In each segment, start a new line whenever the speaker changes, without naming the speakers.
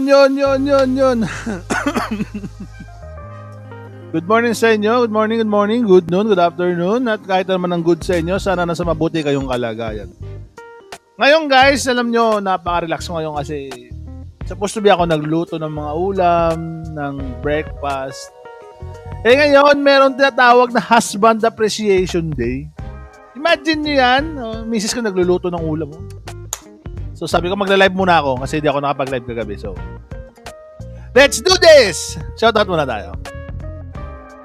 yon yon yon yon yon Good morning sa inyo. Good morning, good morning, good noon, good afternoon. At kahit naman ano ang good sa inyo, sana nasa mabuti kayong kalagayan. Ngayon guys, alam nyo, napaka-relax ngayon kasi supposed to be ako nagluto ng mga ulam, ng breakfast. Eh ngayon, meron tinatawag na Husband Appreciation Day. Imagine nyo yan, oh, misis ko nagluluto ng ulam. Oh. So sabi ko magla-live muna ako kasi hindi ako nakapag-live kagabi. So Let's do this. Shoutout muna tayo.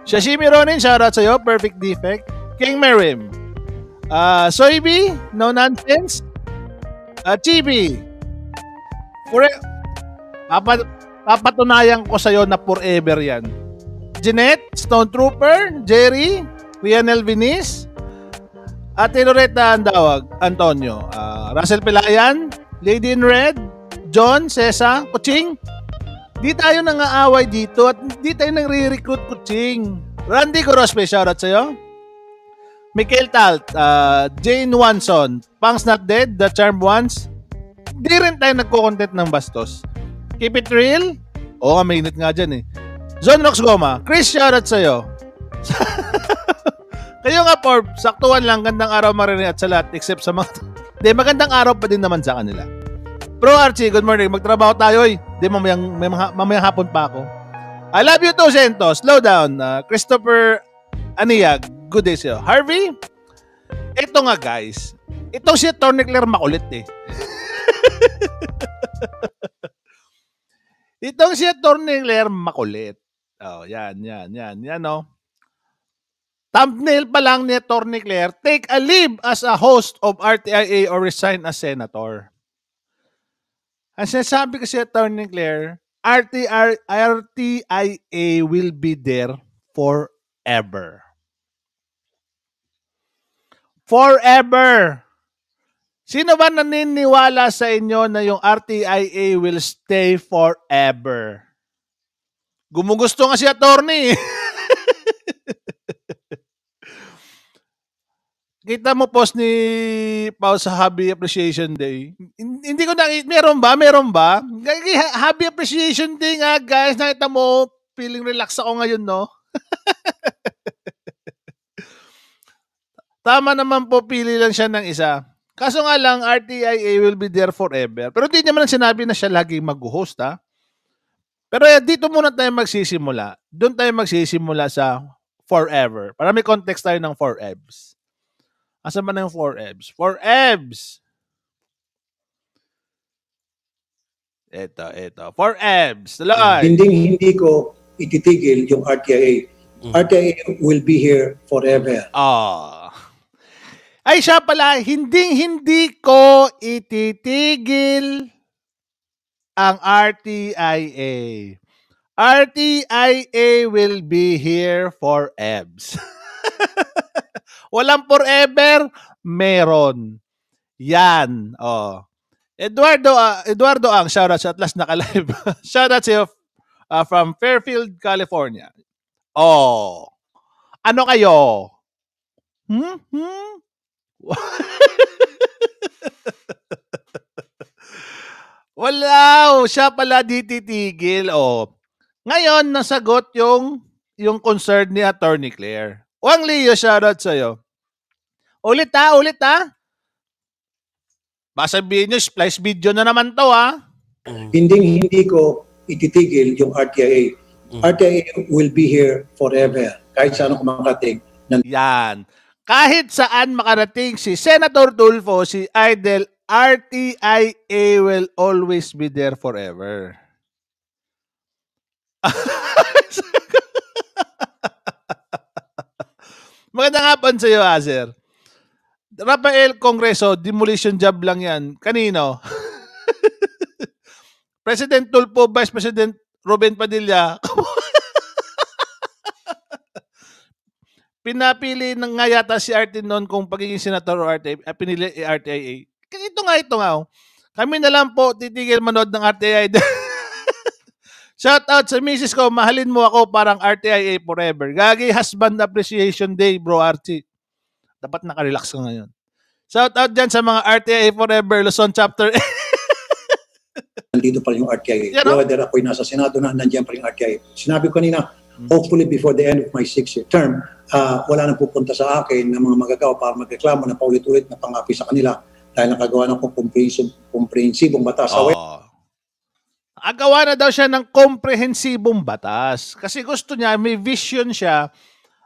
Shashimi Ronin, shoutout sa iyo. Perfect Defect. King Merim. Uh, ah, Soybi, No Nonsense. Uh, Chibi. Pure Papat papatunayan ko sa iyo na forever yan. Jeanette, Stone Trooper, Jerry, Rianel Elvinis, at Loretta Andawag, Antonio, uh, Russell Pelayan, Lady in Red, John, Sesa, Kuching. Di tayo nang aaway dito at di tayo nang re-recruit Kuching. Randy Corospe, shoutout sa'yo. Michael Talt, uh, Jane Wanson, Punk's Not Dead, The Charm Ones. Di rin tayo nagko-content ng bastos. Keep it real. Oo, oh, mainit nga dyan eh. John Rox Goma, Chris, shoutout sa'yo. Kayo nga, Porb, saktuhan lang, gandang araw marinig at sa lahat except sa mga... Di, magandang araw pa din naman sa kanila. Bro Archie, good morning. Magtrabaho tayo eh. Di, mamayang, may, mamayang hapon pa ako. I love you too, Sento. Slow down. Uh, Christopher Aniyag, good day sa'yo. Harvey, ito nga guys. Ito si Tony Claire makulit eh. Itong si Atty. Claire makulit. Oh, yan, yan, yan, yan, no? Oh. Thumbnail pa lang ni Attorney Claire, take a leave as a host of RTIA or resign as senator. Ang sinasabi kasi Attorney Claire, RTR, RTIA will be there forever. Forever! Sino ba naniniwala sa inyo na yung RTIA will stay forever? Gumugusto nga si attorney. Kita mo post ni Pao sa Hobby Appreciation Day. Hindi ko nakita. Meron ba? Meron ba? Hobby Appreciation Day nga, guys. Nakita mo, feeling relax ako ngayon, no? Tama naman po, pili lang siya ng isa. Kaso nga lang, RTIA will be there forever. Pero hindi naman sinabi na siya laging mag-host, ha? Pero eh, dito muna tayo magsisimula. Doon tayo magsisimula sa forever. Para may context tayo ng forevs. Asan ba na yung 4EBS? 4EBS!
Eto, eto. 4EBS! Tuloy! Mm. Hindi, hindi ko ititigil yung RTIA. Mm. RTIA will be here forever.
Ah. Oh. Ay siya pala, hindi hindi ko ititigil ang RTIA. RTIA will be here for EBS. Walang forever, meron. Yan. Oh. Eduardo uh, Eduardo ang shoutout sa Atlas naka-live. shoutout sa uh, ah, from Fairfield, California. Oh. Ano kayo? Hmm? hmm? Wala, siya pala dititigil. Oh. Ngayon, nasagot yung yung concern ni Attorney Claire. Wang Leo, shoutout sa'yo. Ulit ha, ulit ha. Baka sabihin nyo, splice video na naman to ha.
Hindi, hindi ko ititigil yung RTIA. Mm. RTIA will be here forever. Kahit saan kumakating. Yan.
Kahit saan makarating si Senator Tulfo, si Idol, RTIA will always be there forever. Magandang hapon sa iyo, Azer. Rafael Congreso, demolition job lang yan. Kanino? President Tulpo, Vice President Ruben Padilla. Pinapili ng nga yata si Arte noon kung pagiging senator o Arte, ah, pinili RTIA. Ito nga, ito nga. Oh. Kami na lang po titigil manood ng RTIA. Shout out sa misis ko, mahalin mo ako parang RTIA forever. Gagi Husband Appreciation Day, bro Archie. Dapat nakarelax ka ngayon. Shout out dyan sa mga RTIA forever, Luzon
chapter Nandito pala yung RTIA. Yeah, no? Whether ako'y nasa Senado na, nandiyan pa rin yung RTIA. Sinabi ko kanina, hmm. hopefully before the end of my six-year term, uh, wala nang pupunta sa akin ng mga magagawa para magreklamo na paulit-ulit na pangapi sa kanila dahil nakagawa ng komprehensibong batas. Oh. Ah. Away
agawa na daw siya ng komprehensibong batas. Kasi gusto niya, may vision siya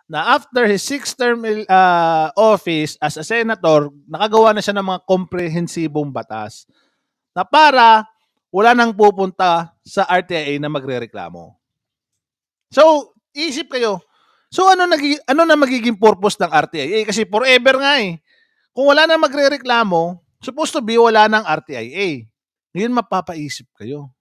na after his six-term uh, ah, office as a senator, nakagawa na siya ng mga komprehensibong batas na para wala nang pupunta sa RTIA na magrereklamo. So, isip kayo, so ano, nag- ano na magiging purpose ng Eh, Kasi forever nga eh. Kung wala nang magrereklamo, supposed to be wala nang RTIA. Ngayon mapapaisip kayo.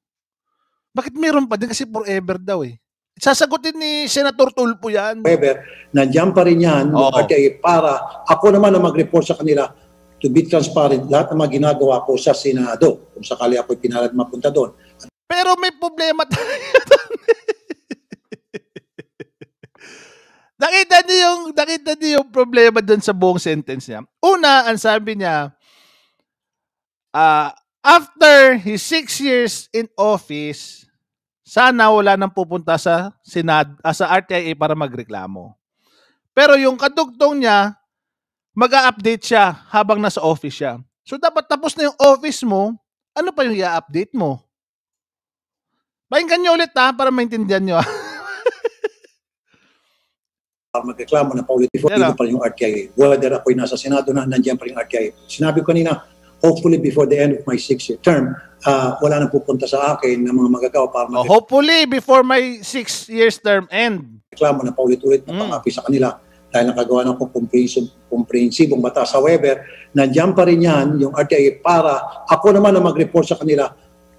Bakit meron pa din? Kasi forever daw eh. Sasagutin ni Senator Tulpo yan.
Forever, nandiyan pa rin yan. Oo. Okay, eh, para ako naman na mag-report sa kanila to be transparent lahat ng mga ginagawa ko sa Senado kung sakali ako'y pinalad mapunta doon. Pero may problema tayo.
nakita niyo yung nakita niyo yung problema doon sa buong sentence niya. Una, ang sabi niya, ah, uh, After his six years in office, sana wala nang pupunta sa Senado, uh, ah, sa RTIA para magreklamo. Pero yung kadugtong niya, mag update siya habang nasa office siya. So dapat tapos na yung office mo, ano pa yung i-update mo? Pakinggan niyo ulit ha, para maintindihan niyo.
Ah, magreklamo na paulit ulit, yeah, no. pa rin yung RTIA. Whether ako'y nasa Senado na, nandiyan pa rin yung RTIA. Sinabi ko kanina, hopefully before the end of my six-year term, uh, wala nang pupunta sa akin ng mga magagawa para oh, mag- Hopefully before my six years term end. Reklamo na paulit-ulit na mm. sa kanila dahil nakagawa na ng komprehensibong batas. However, nandiyan pa rin yan yung RTI para ako naman na mag-report sa kanila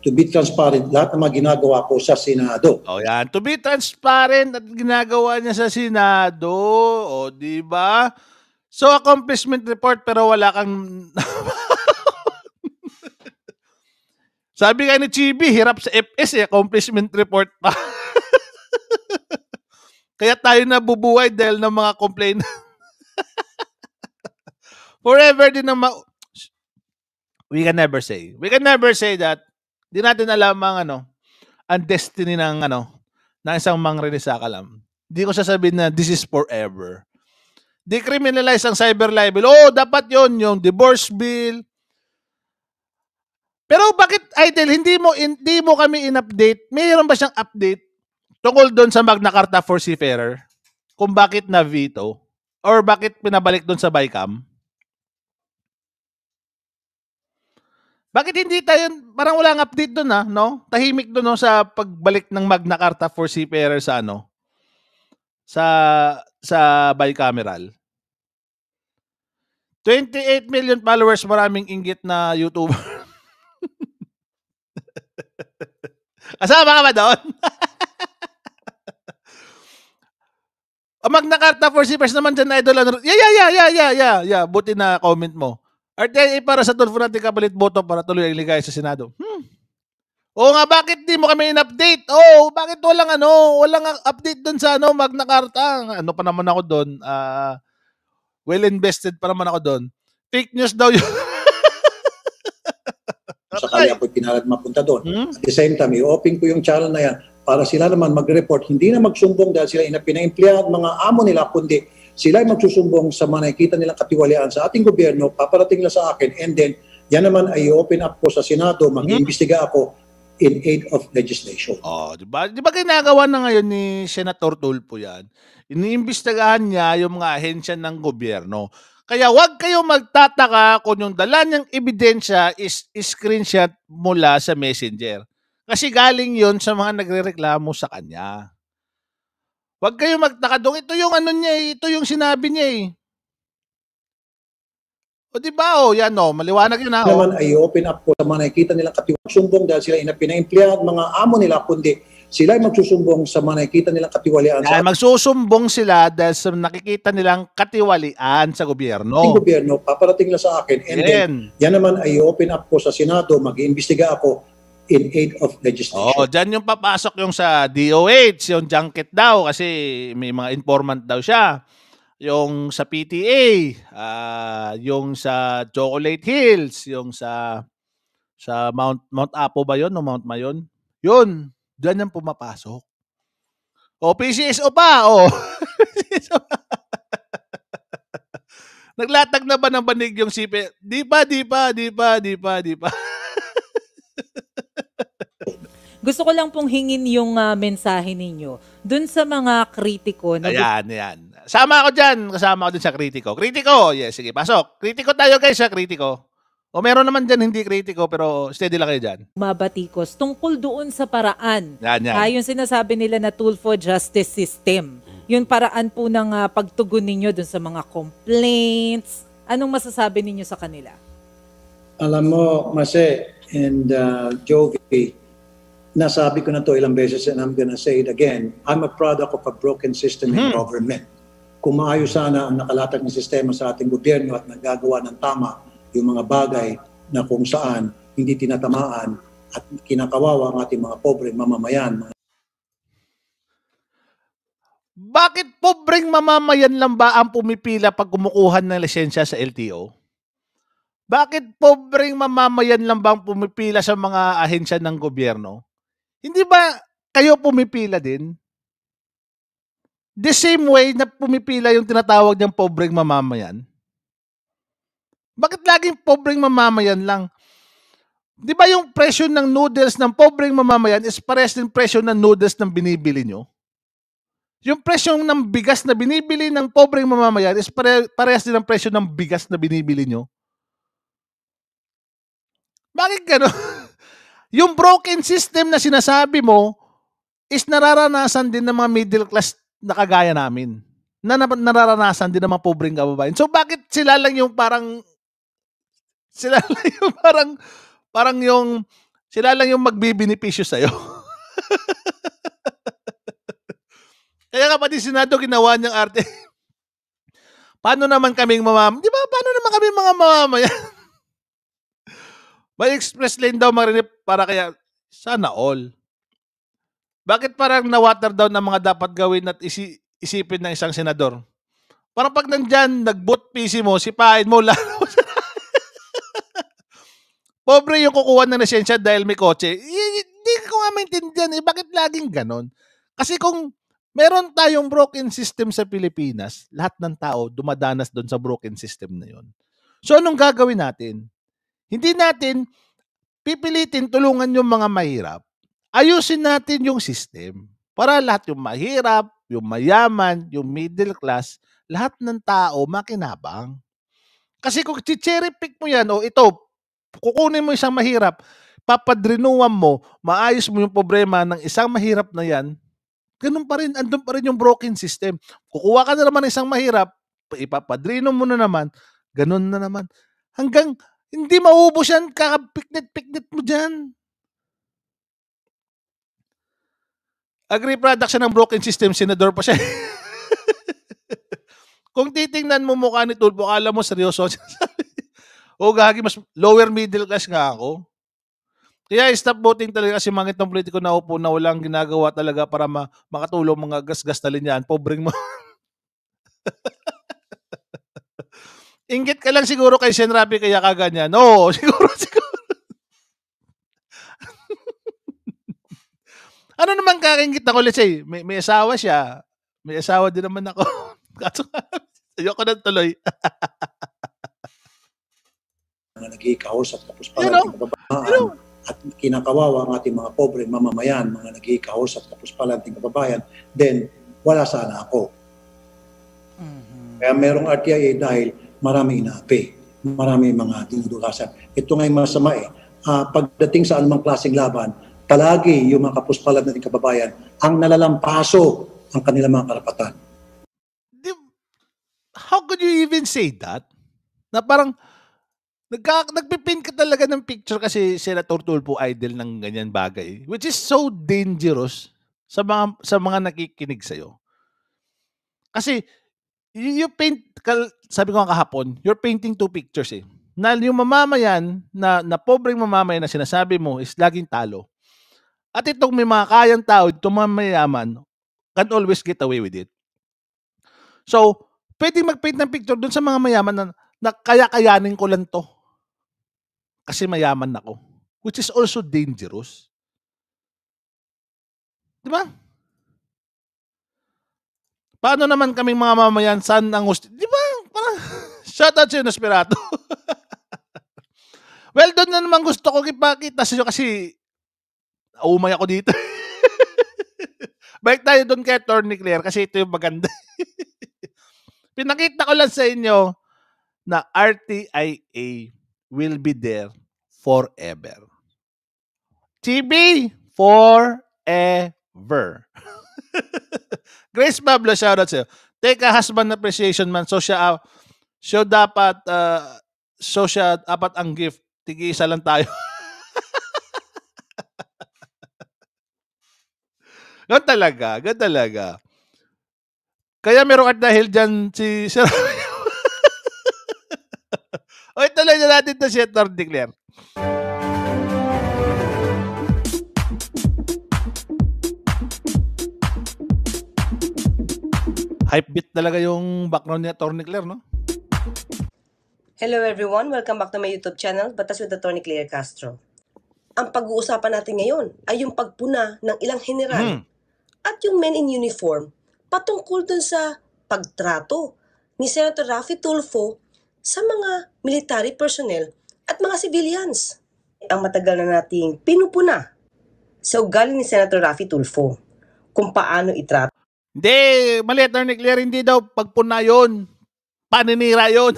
to be transparent lahat ng mga ginagawa ko sa Senado. O oh, yan,
to be transparent at ginagawa niya sa Senado, o oh, di ba? So accomplishment report pero wala kang Sabi nga ni Chibi, hirap sa FS eh, accomplishment report pa. Kaya tayo na bubuhay dahil ng mga complain. Forever din na ma- We can never say. We can never say that. Hindi natin alam ang ano, ang destiny ng ano, ng isang mangrene sa kalam. Hindi ko sasabihin na this is forever. Decriminalize ang cyber libel. Oh, dapat yon yung divorce bill, pero bakit, Idol, hindi mo, hindi mo kami in-update? Mayroon ba siyang update tungkol doon sa Magna Carta for Seafarer? Kung bakit na veto? Or bakit pinabalik doon sa Bicam? Bakit hindi tayo, parang walang update doon ah, no? Tahimik doon no, sa pagbalik ng Magna Carta for Seafarer sa ano? Sa, sa bicameral. 28 million followers, maraming inggit na YouTuber. Kasama ka ba doon? Amag na karta for shippers naman dyan na idol. Ano? Yeah, yeah, yeah, yeah, yeah, yeah, yeah. Buti na comment mo. RTIA eh, para sa Dolfo natin kapalit boto para tuloy ang ligaya sa Senado. Hmm. Oo nga, bakit di mo kami in-update? Oo, oh, bakit walang ano, walang update doon sa ano, Magna Carta? Ano pa naman ako doon? Uh, ah,
well invested pa naman ako doon. Fake news daw yun. Sakali ako'y pinalad mapunta doon. Hmm? At the same time, i-open ko yung channel na yan para sila naman mag-report, hindi na magsumbong dahil sila at mga amo nila, kundi sila ay magsusumbong sa mga nakikita nilang katiwalian sa ating gobyerno, paparating na sa akin, and then yan naman ay open up ko sa Senado, hmm. mag-iimbestiga ako in aid of legislation. Oh, di ba?
Di ba ginagawa na ngayon ni Senator Tulpo yan? Iniimbestigahan niya yung mga ahensya ng gobyerno. Kaya huwag kayo magtataka kung yung dala niyang ebidensya is screenshot mula sa messenger. Kasi galing yon sa mga nagrereklamo sa kanya. Huwag kayong magtaka doon. Ito yung ano niya, eh, ito yung sinabi niya eh.
O di ba oh, yan oh, maliwanag yun na oh. Naman ay open up po sa mga nakikita nilang katiwang sumbong dahil sila ina pinaimpleyad mga amo nila kundi sila ay magsusumbong sa mga nakikita nilang katiwalian. Ay,
magsusumbong sila dahil sa nakikita nilang katiwalian
sa gobyerno. Ang gobyerno, paparating na sa akin. And then, then, yan naman ay open up ko sa Senado, mag-iimbestiga ako in aid of legislation.
Oh, diyan yung papasok yung sa DOH, yung junket daw kasi may mga informant daw siya. Yung sa PTA, uh, ah, yung sa Chocolate Hills, yung sa sa Mount Mount Apo ba 'yon o Mount Mayon? 'Yun, Diyan yan pumapasok. Oh, o, PCSO pa, o. Oh. Naglatag na ba ng banig yung sipi? Di pa, di pa, di pa, di pa, di pa.
Gusto ko lang pong hingin yung uh, mensahe ninyo dun sa mga kritiko. Na ayan,
ayan. Sama ako dyan. Kasama ako dun sa kritiko. Kritiko! Yes, sige, pasok. Kritiko tayo guys sa kritiko. O meron naman dyan, hindi kritiko, pero steady lang kayo dyan.
Mabatikos. Tungkol doon sa paraan. Yan, yan. Uh, yung sinasabi nila na tool for justice system. Yung paraan po ng uh, pagtugon ninyo doon sa mga complaints. Anong masasabi ninyo sa kanila?
Alam mo, Mase and uh, Jovi, nasabi ko na to ilang beses and I'm gonna say it again. I'm a product of a broken system mm-hmm. in government. Kung maayos sana ang nakalatag na sistema sa ating gobyerno at nagagawa ng tama, yung mga bagay na kung saan hindi tinatamaan at kinakawawa ang ating mga pobreng mamamayan.
Bakit pobreng mamamayan lang ba ang pumipila pag kumukuha ng lisensya sa LTO? Bakit pobreng mamamayan lang bang pumipila sa mga ahensya ng gobyerno? Hindi ba kayo pumipila din? The same way na pumipila yung tinatawag niyang pobreng mamamayan? Bakit laging pobreng mamamayan lang? Di ba yung presyo ng noodles ng pobreng mamamayan is pares din presyo ng noodles ng binibili nyo? Yung presyo ng bigas na binibili ng pobreng mamamayan is pare parehas din ang presyo ng bigas na binibili nyo. Bakit gano'n? yung broken system na sinasabi mo is nararanasan din ng mga middle class na kagaya namin. Na nararanasan din ng mga pobreng kababayan. So bakit sila lang yung parang sila lang yung parang, parang yung, sila lang yung magbibinipisyo sa'yo. Kaya nga pati Senado ginawa niyang arte. paano naman kaming mamam... Di ba? Paano naman kaming mga mamamayan? May express lane daw marinip para kaya sana all. Bakit parang na-water down ang mga dapat gawin at isi- isipin ng isang senador? Parang pag nandyan, nag-boot PC mo, sipain mo, lalo Pobre yung kukuha ng lisensya dahil may kotse. Hindi ko nga maintindihan eh, bakit laging ganon? Kasi kung meron tayong broken system sa Pilipinas, lahat ng tao dumadanas doon sa broken system na yon. So anong gagawin natin? Hindi natin pipilitin tulungan yung mga mahirap. Ayusin natin yung system para lahat yung mahirap, yung mayaman, yung middle class, lahat ng tao makinabang. Kasi kung cherry pick mo yan, o oh, ito, kukunin mo isang mahirap, papadrenuan mo, maayos mo yung problema ng isang mahirap na yan, ganun pa rin, andun pa rin yung broken system. Kukuha ka na naman isang mahirap, ipapadrino mo na naman, ganun na naman. Hanggang, hindi maubos yan, kakapiknit-piknit mo dyan. agri production ng broken system, senador pa siya. Kung titingnan mo mukha ni Tulpo, alam mo seryoso siya. O gagi, mas lower middle class nga ako. Kaya stop voting talaga kasi mga itong politiko na upo na walang ginagawa talaga para ma- makatulong mga gasgas na linyan. Pobreng mo. Ingit ka lang siguro kay Sen Rafi kaya kaganyan. Oo, no, siguro, siguro. ano naman kakingit ako? Let's say, may, may asawa siya. May asawa din naman ako. Kaso, ayoko na tuloy
nagkikahos at kapos para you know, at kinakawawa ang ating mga pobre mamamayan, mga nagkikahos at kapos pala ating kababayan, then wala sana ako. Mm-hmm. Kaya merong RTIA dahil marami inaapi, marami mga dinudulasan. Ito nga masama eh. Uh, pagdating sa anumang klaseng laban, palagi yung mga kapuspalan nating kababayan ang nalalampaso ang kanilang mga karapatan.
How could you even say that? Na parang, Nagka, nagpipin ka talaga ng picture kasi sila Tortulpo idol ng ganyan bagay. Which is so dangerous sa mga, sa mga nakikinig sa'yo. Kasi, you, you paint, kal, sabi ko nga kahapon, you're painting two pictures eh. Na yung mamamayan, na, na pobreng mamamayan na sinasabi mo is laging talo. At itong may mga kayang tao, itong mga mayaman, can always get away with it. So, pwede mag-paint ng picture dun sa mga mayaman na, na kaya-kayanin ko lang to kasi mayaman ako. Which is also dangerous. Di ba? Paano naman kaming mga mamayan, saan ang host? Di ba? Parang, shout out sa'yo, Nosferatu. well, doon na naman gusto ko ipakita sa'yo kasi umay ako dito. Balik tayo doon kay Attorney Claire kasi ito yung maganda. Pinakita ko lang sa inyo na RTIA will be there forever. TV forever. Grace Pablo, out sa'yo. Take a husband appreciation man. So siya, uh, so dapat, uh, so siya, apat ang gift. Tigisa lang tayo. Gan talaga, gan talaga. Kaya meron at dahil dyan si Sir O ituloy na natin ito si Atty. Declare. Hype beat talaga yung background ni Tony Claire, no?
Hello everyone, welcome back to my YouTube channel, Batas with Atty. Claire Castro. Ang pag-uusapan natin ngayon ay yung pagpuna ng ilang general hmm. at yung men in uniform patungkol dun sa pagtrato ni Senator Rafi Tulfo sa mga military personnel at mga civilians. Ang matagal na nating pinupuna sa ugali ni Senator Rafi Tulfo kung paano itrato. Hindi, mali, Attorney Claire, hindi daw pagpuna yon paninira
yon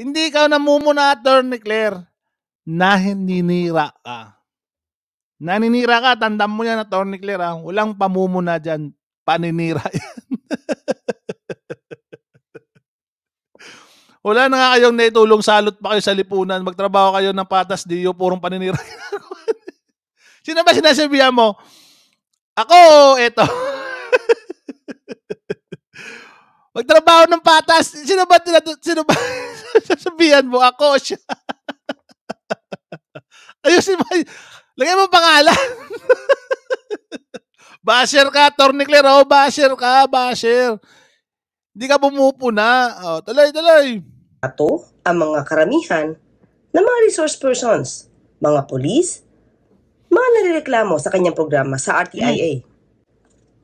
hindi ka namumuna, Attorney Claire, na hininira ka. Naninira ka, tandaan mo yan, Attorney Claire, ha? walang pamumuna dyan, paninira yan. Wala na nga kayong naitulong salot pa kayo sa lipunan. Magtrabaho kayo ng patas, di yung purong paninira. Sino ba sinasabihan mo? Ako, eto. Magtrabaho ng patas. Sino ba, tinatu- sino ba sasabihan mo? Ako siya. Ayusin mo. Lagay mo pangalan. basher ka, Tornicler. Oh, basher ka, basher.
Hindi ka bumupo na. Oh, tuloy, tuloy. Ato ang mga karamihan ng mga resource persons, mga polis, mga nalireklamo sa kanyang programa sa RTIA.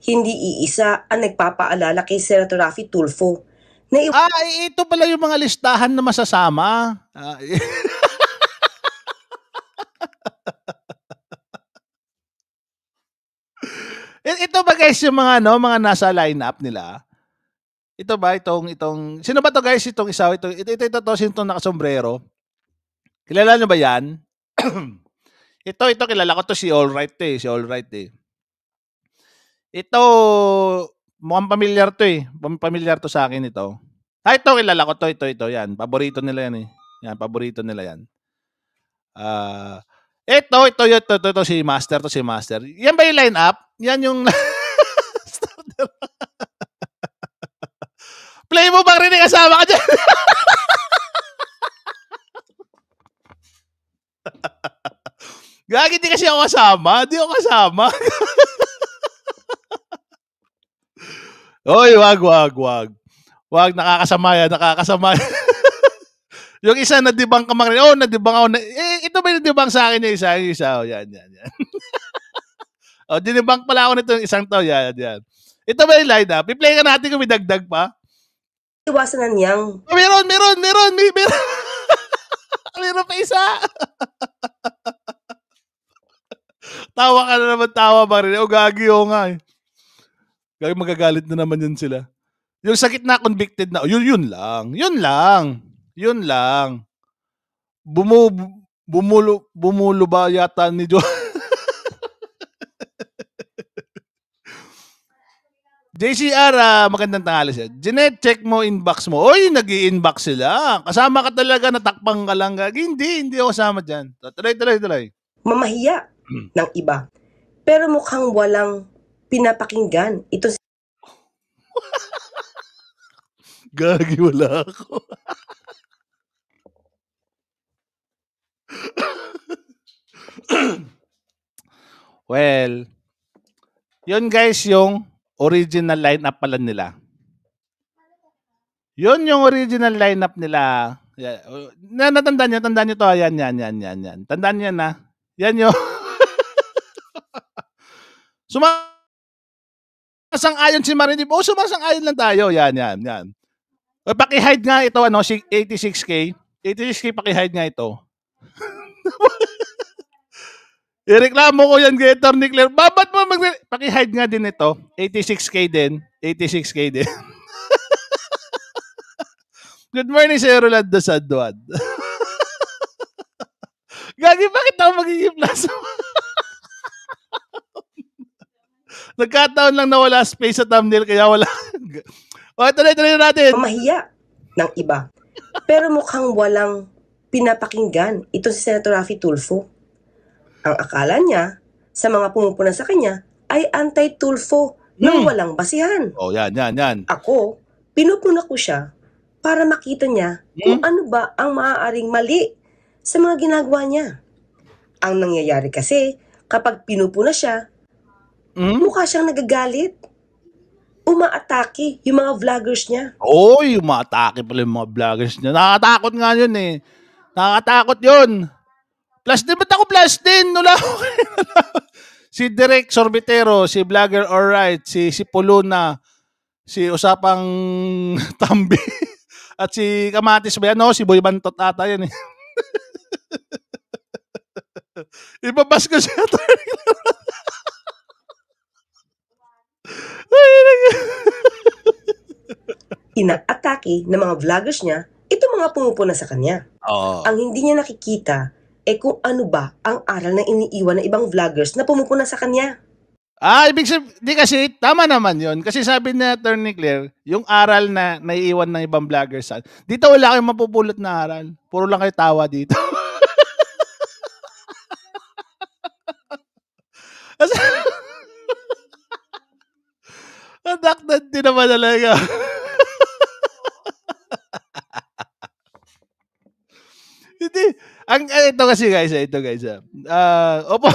Hindi iisa ang nagpapaalala kay Senator Rafi Tulfo na iw- Ah, ito pala yung mga listahan na masasama.
Ah, ito ba guys yung mga no, mga nasa lineup nila? Ito ba itong itong sino ba to guys itong isa ito ito ito, ito, ito sino to nakasombrero? Kilala niyo ba 'yan? ito ito kilala ko to si All Right eh, si All Right eh. Ito mukhang pamilyar to eh. Pamilyar to sa akin ito. Ah, ito kilala ko to ito ito 'yan. Paborito nila 'yan eh. Yan paborito nila 'yan. Ah, uh, ito, ito, ito, ito, ito, si Master, to si Master. Yan ba yung lineup? Yan yung Play mo bang rinig kasama ka dyan? Gagi, di kasi ako kasama. Di ako kasama. Oy, wag, wag, wag. Wag, nakakasama yan, nakakasama yung isa na dibang ka mga, oh, na dibang ako. Na, eh, ito ba yung dibang sa akin yung isa? Yung isa, oh, yan, yan, yan. oh, dinibang pala ako nito yung isang to, yan, yan. Ito ba yung up? Ah? I-play ka natin kung may dagdag pa iwasan na niyang. Oh, meron, meron, meron, may, meron. meron pa isa. tawa ka na naman, tawa pa rin. O gagi, o nga eh. Gagi, magagalit na naman yun sila. Yung sakit na convicted na, yun, yun lang. Yun lang. Yun lang. Bumu, bumulo, bumulo ba yata ni Joe? JCR, uh, ah, magandang tanghali sir. Jeanette, check mo inbox mo. Oy, nag inbox sila. Kasama ka talaga, natakpang ka lang. Hindi,
hindi ako kasama dyan. Tuloy, tuloy, tuloy. Mamahiya ng iba. Pero mukhang walang pinapakinggan. Ito si...
Gagi, wala ako.
well, yun guys yung original lineup pala nila. Yun yung original lineup nila. Oh, na natandaan niyo, tandaan niyo to. Ayan, ah. yan, yan, yan, yan. Tandaan niyo na. Yan yo. Sumasang ayon si Marinib. Oh, sumasang ayon lang tayo. Yan, yan, yan. O, oh, paki-hide nga ito, ano, si 86K. 86K, paki-hide nga ito. Ireklamo ko yan kay Attorney Claire. Babat mo mag... Paki-hide nga din ito. 86K din. 86K din. Good morning, Sir Roland Dosadwad. Gagi, bakit ako magiging plus? Nagkataon lang na wala space sa thumbnail, kaya wala. o, tuloy
na natin. Mahiya ng iba. Pero mukhang walang pinapakinggan itong si Senator Rafi Tulfo ang akala niya sa mga pumupuna sa kanya ay anti-Tulfo hmm. ng walang basihan. Oh, yan, yan, yan. Ako, pinupuna ko siya para makita niya hmm? kung ano ba ang maaaring mali sa mga ginagawa niya. Ang nangyayari kasi, kapag pinupuna siya, hmm? mukha siyang nagagalit. Umaatake yung mga vloggers
niya. Oy, umaatake pala yung mga vloggers niya. Nakakatakot nga yun eh. Nakakatakot yun. Plus din, ba't ako plus din? Wala ako. si Direk Sorbitero, si Vlogger Alright, si, si Puluna, si Usapang Tambi, at si Kamatis ba yan? No, si Boy Bantot ata yan eh. Ibabas ko siya.
Inaatake ng mga vloggers niya, ito mga pumupuna sa kanya. Oh. Ang hindi niya nakikita eh kung ano ba ang aral na iniiwan ng ibang vloggers na pumupuna sa kanya.
Ah, ibig sabihin, di kasi, tama naman yon Kasi sabi na Attorney Claire, yung aral na naiiwan ng ibang vloggers, ah, dito wala kayong mapupulot na aral. Puro lang kayo tawa dito. Kasi, din naman talaga. Hindi, ang ah, ito kasi guys, ah, ito guys. Ah, uh, opo.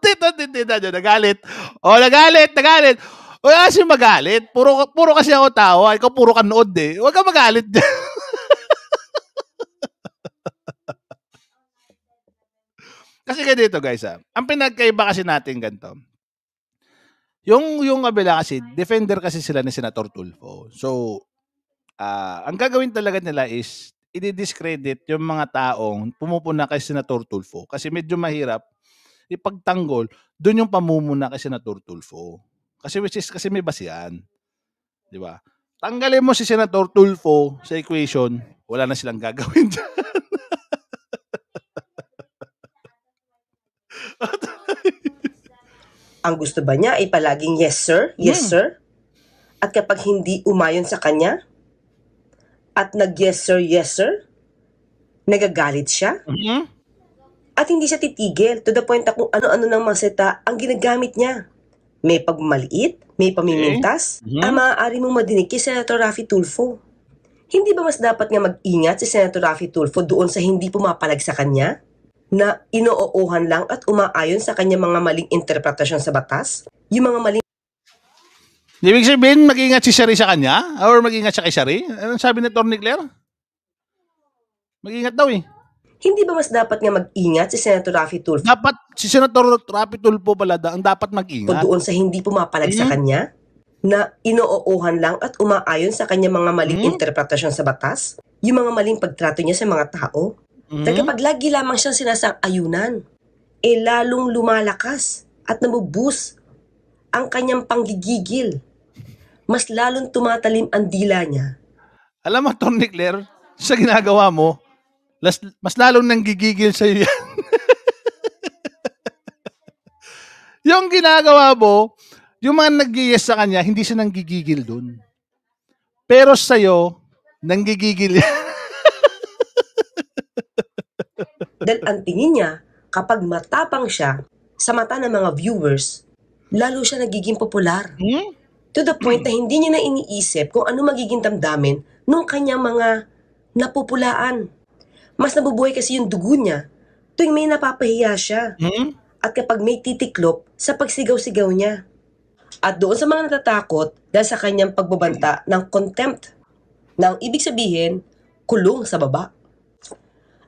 dito dito dito nagalit. Oh, nagalit, nagalit. O kasi magalit. Puro puro kasi ako tao. Ikaw puro kanood eh. Huwag ka magalit. kasi ganito guys ah. Ang pinagkaiba kasi natin ganito. Yung yung kabila kasi defender kasi sila ni Senator Tulfo. So uh, ang gagawin talaga nila is i-discredit yung mga taong pumupuna kay Senator Tulfo kasi medyo mahirap ipagtanggol doon yung pamumuna kay Senator Tulfo. Kasi which is kasi may basihan. 'Di ba? Tanggalin mo si Senator Tulfo sa equation, wala na silang gagawin dyan.
Ang gusto ba niya ay palaging yes sir, yes hmm. sir? At kapag hindi umayon sa kanya, at nag-yes sir, yes sir? Nagagalit siya? Mm-hmm. At hindi siya titigil to the point na kung ano-ano ng maseta ang ginagamit niya. May pagmaliit, may pamimintas, mm-hmm. ang ah, maaari mong madinig kay Senator Rafi Tulfo. Hindi ba mas dapat nga mag-ingat si Senator Rafi Tulfo doon sa hindi pumapalag sa kanya? Na inoohan lang at umaayon sa kanya mga maling interpretasyon sa batas? Yung mga maling
Ibig sabihin, mag-ingat si Sherry sa kanya? Or mag-ingat siya kay Sherry? Anong sabi ni Torny Claire? Mag-ingat daw eh.
Hindi ba mas dapat nga mag-ingat si Senator Raffy Tulfo? Dapat, si Senator Raffy Tulfo pala da, ang dapat mag-ingat. Doon sa hindi pumapalag mm-hmm. sa hmm? kanya? Na inoohan lang at umaayon sa kanya mga maling mm-hmm. interpretasyon sa batas? Yung mga maling pagtrato niya sa mga tao? Mm-hmm. kapag lagi lamang siyang sinasang-ayunan, eh lalong lumalakas at nabubus ang kanyang panggigigil mas lalong tumatalim ang dila niya. Alam mo, Tony Claire, sa ginagawa mo, mas, mas lalong
nanggigigil sa'yo yan. yung ginagawa mo, yung mga nag sa kanya, hindi siya nang gigigil dun.
Pero sa'yo, nanggigigil yan. Dahil ang tingin niya, kapag matapang siya, sa mata ng mga viewers, lalo siya nagiging popular. Hmm? To the point na hindi niya na iniisip kung ano magiging damdamin nung kanya mga napupulaan. Mas nabubuhay kasi yung dugo niya tuwing may napapahiya siya. Hmm? At kapag may titiklop sa pagsigaw-sigaw niya. At doon sa mga natatakot dahil sa kanyang pagbabanta ng contempt na ang ibig sabihin, kulong sa baba.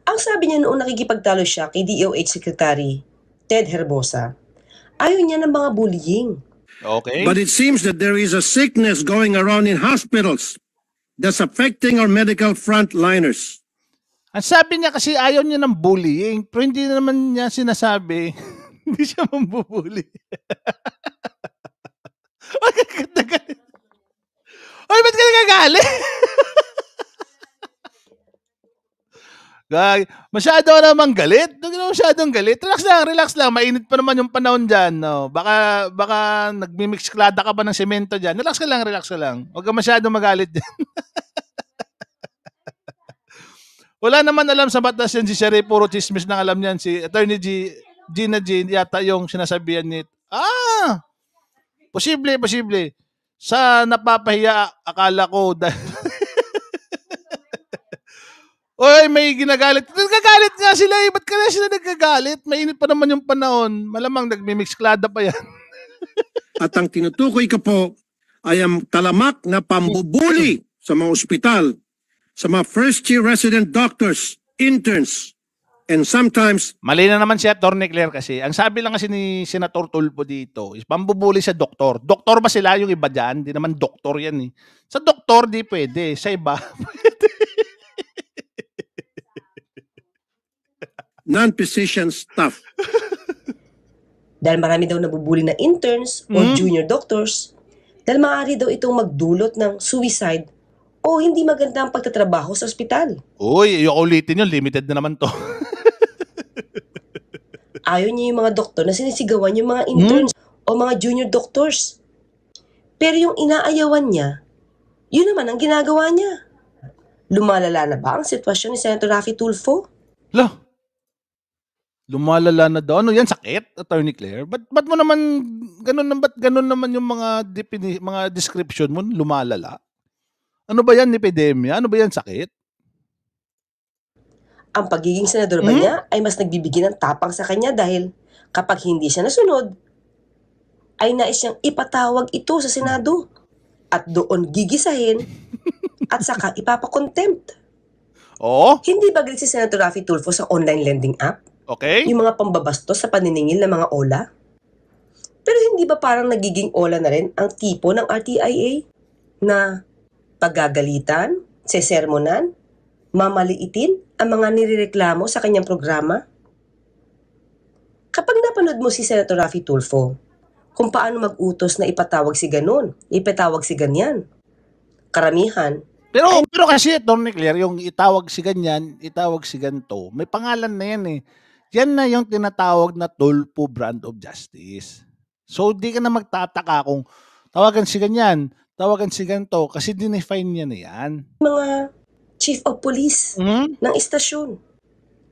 Ang sabi niya noong nakikipagtalo siya kay DOH Secretary Ted Herbosa, ayaw niya ng mga bullying
Okay. But it seems that there is a sickness going around in hospitals that's affecting our medical frontliners.
Ang sabi niya kasi ayaw niya ng bullying, pero hindi naman niya sinasabi, hindi siya mambubuli. Ay, ba't ka nagagalit? Gag, masyado namang galit. Huwag na masyadong galit. Relax lang, relax lang. Mainit pa naman yung panahon diyan, No? Baka, baka nagmi-mix klada ka pa ng semento diyan. Relax ka lang, relax ka lang. Huwag ka masyadong magalit dyan. Wala naman alam sa batas yan si Sherry. Puro chismis nang alam niyan. Si Attorney G, Gina G, yata yung sinasabihan ni... Ah! Posible, posible. Sa napapahiya, akala ko dahil Oy, may ginagalit. Nagagalit nga sila eh. Ba't kaya sila nagagalit? Mainit pa naman yung panahon. Malamang nagmimixklada pa yan.
At ang tinutukoy ko po ay ang talamak na pambubuli sa mga ospital, sa mga first-year resident doctors, interns,
and sometimes... Mali na naman si Atty. Claire kasi. Ang sabi lang kasi ni Senator Tulpo dito is pambubuli sa doktor. Doktor ba sila yung iba dyan? Hindi naman doktor yan eh. Sa doktor di pwede. Sa iba pwede.
non-physician staff. dahil marami daw nabubuli na interns o mm. junior doctors, dahil maaari daw itong magdulot ng suicide o hindi maganda ang pagtatrabaho sa ospital.
Uy, yung ulitin yun, limited na naman to.
Ayaw niya yung mga doktor na sinisigawan yung mga interns mm. o mga junior doctors. Pero yung inaayawan niya, yun naman ang ginagawa niya. Lumalala na ba ang sitwasyon ni Senator Rafi Tulfo? Lah,
lumalala na daw. Ano yan, sakit, Attorney Claire? But
but mo naman,
ganun, naman ba't ganun naman yung mga, defini- mga description mo, lumalala? Ano ba yan, epidemya? Ano ba yan, sakit?
Ang pagiging senador ba hmm? niya ay mas nagbibigay ng tapang sa kanya dahil kapag hindi siya nasunod, ay nais niyang ipatawag ito sa Senado at doon gigisahin at saka ipapakontempt. Oh? Hindi ba galit si Senator Rafi Tulfo sa online lending app? Okay? Yung mga pambabastos sa paniningil ng mga OLA. Pero hindi ba parang nagiging OLA na rin ang tipo ng RTIA? Na pagagalitan, sesermonan, mamaliitin ang mga nirereklamo sa kanyang programa? Kapag napanood mo si Senator Rafi Tulfo, kung paano mag-utos na ipatawag si ganun, ipatawag si ganyan. Karamihan, pero pero kasi Don Clear, yung itawag si ganyan, itawag si ganto, may pangalan
na yan eh. Yan na yung tinatawag na tulpo brand of justice. So, di ka na magtataka kung tawagan si ganyan, tawagan si ganito, kasi dinefine niya
na yan. Mga chief of police hmm ng istasyon,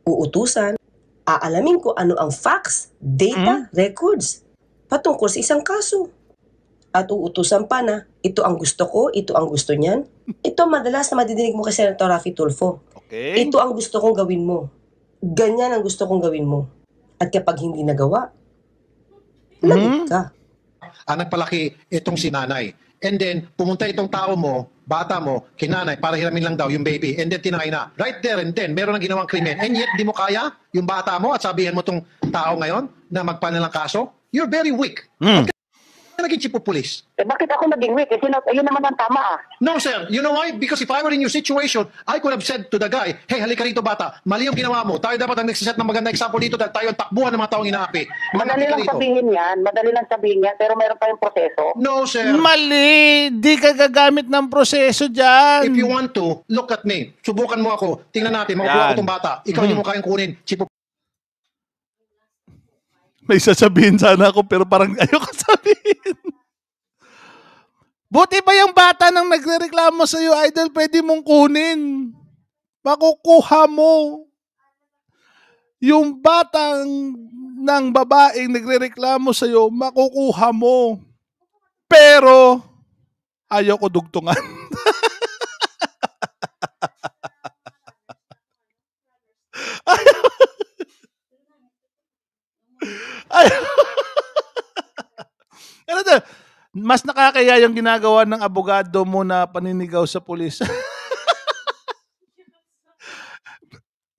uutusan, aalamin ko ano ang facts, data, hmm records patungkol sa isang kaso. At uutusan pa na, ito ang gusto ko, ito ang gusto niyan. Ito madalas na madidinig mo kay Senator Rafi Tulfo. Okay. Ito ang gusto kong gawin mo ganyan ang gusto kong gawin mo. At kapag hindi nagawa, lagot hmm? ka.
Ah, nagpalaki itong si nanay. And then, pumunta itong tao mo, bata mo, kinanay, para hiramin lang daw yung baby. And then, tinangay na. Right there and then, meron ang ginawang krimen. And yet, di mo kaya yung bata mo at sabihin mo itong tao ngayon na magpanalang kaso? You're very weak. Mm naging chief of police. Eh, bakit ako naging weak? Eh, sino, ayun naman ang tama ah. No, sir. You know why? Because if I were in your situation, I could have said to the guy, Hey, halika rito bata. Mali yung ginawa mo. Tayo dapat ang nagsiset ng maganda example dito dahil tayo ang takbuhan ng mga taong inaapi. Madali lang rito. sabihin
yan. Madali lang sabihin yan. Pero meron tayong
proseso. No, sir. Mali. Di ka gagamit ng proseso
dyan. If you want to, look at me. Subukan mo ako.
Tingnan natin. Makukuha ko Yan. tong bata. Ikaw hmm. yung mo kayang kunin.
Chief of
may sasabihin sana ako pero parang ayoko sabihin. Buti pa yung bata nang nagrereklamo sa iyo, idol, pwede mong kunin. Makukuha mo. Yung batang ng babaeng nagrereklamo sa iyo, makukuha mo. Pero ayaw ko dugtungan. ayaw ano to? Mas nakakaya yung ginagawa ng abogado mo na paninigaw sa pulis.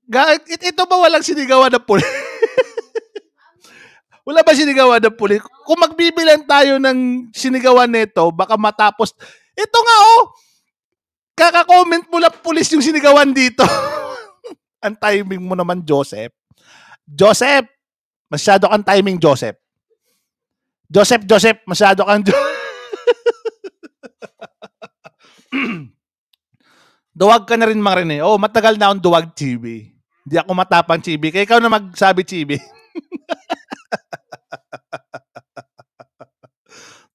It, ito ba walang sinigawan ng pulis? Wala ba sinigawan ng pulis? Kung magbibilan tayo ng sinigawan nito, baka matapos. Ito nga oh! Kaka-comment mo lang pulis yung sinigawan dito. Ang timing mo naman, Joseph. Joseph, Masyado kang timing, Joseph. Joseph, Joseph, masyado kang... Jo- duwag ka na rin, Marine. Oh, matagal na akong duwag, Chibi. Hindi ako matapang, Chibi. Kaya ikaw na magsabi, Chibi.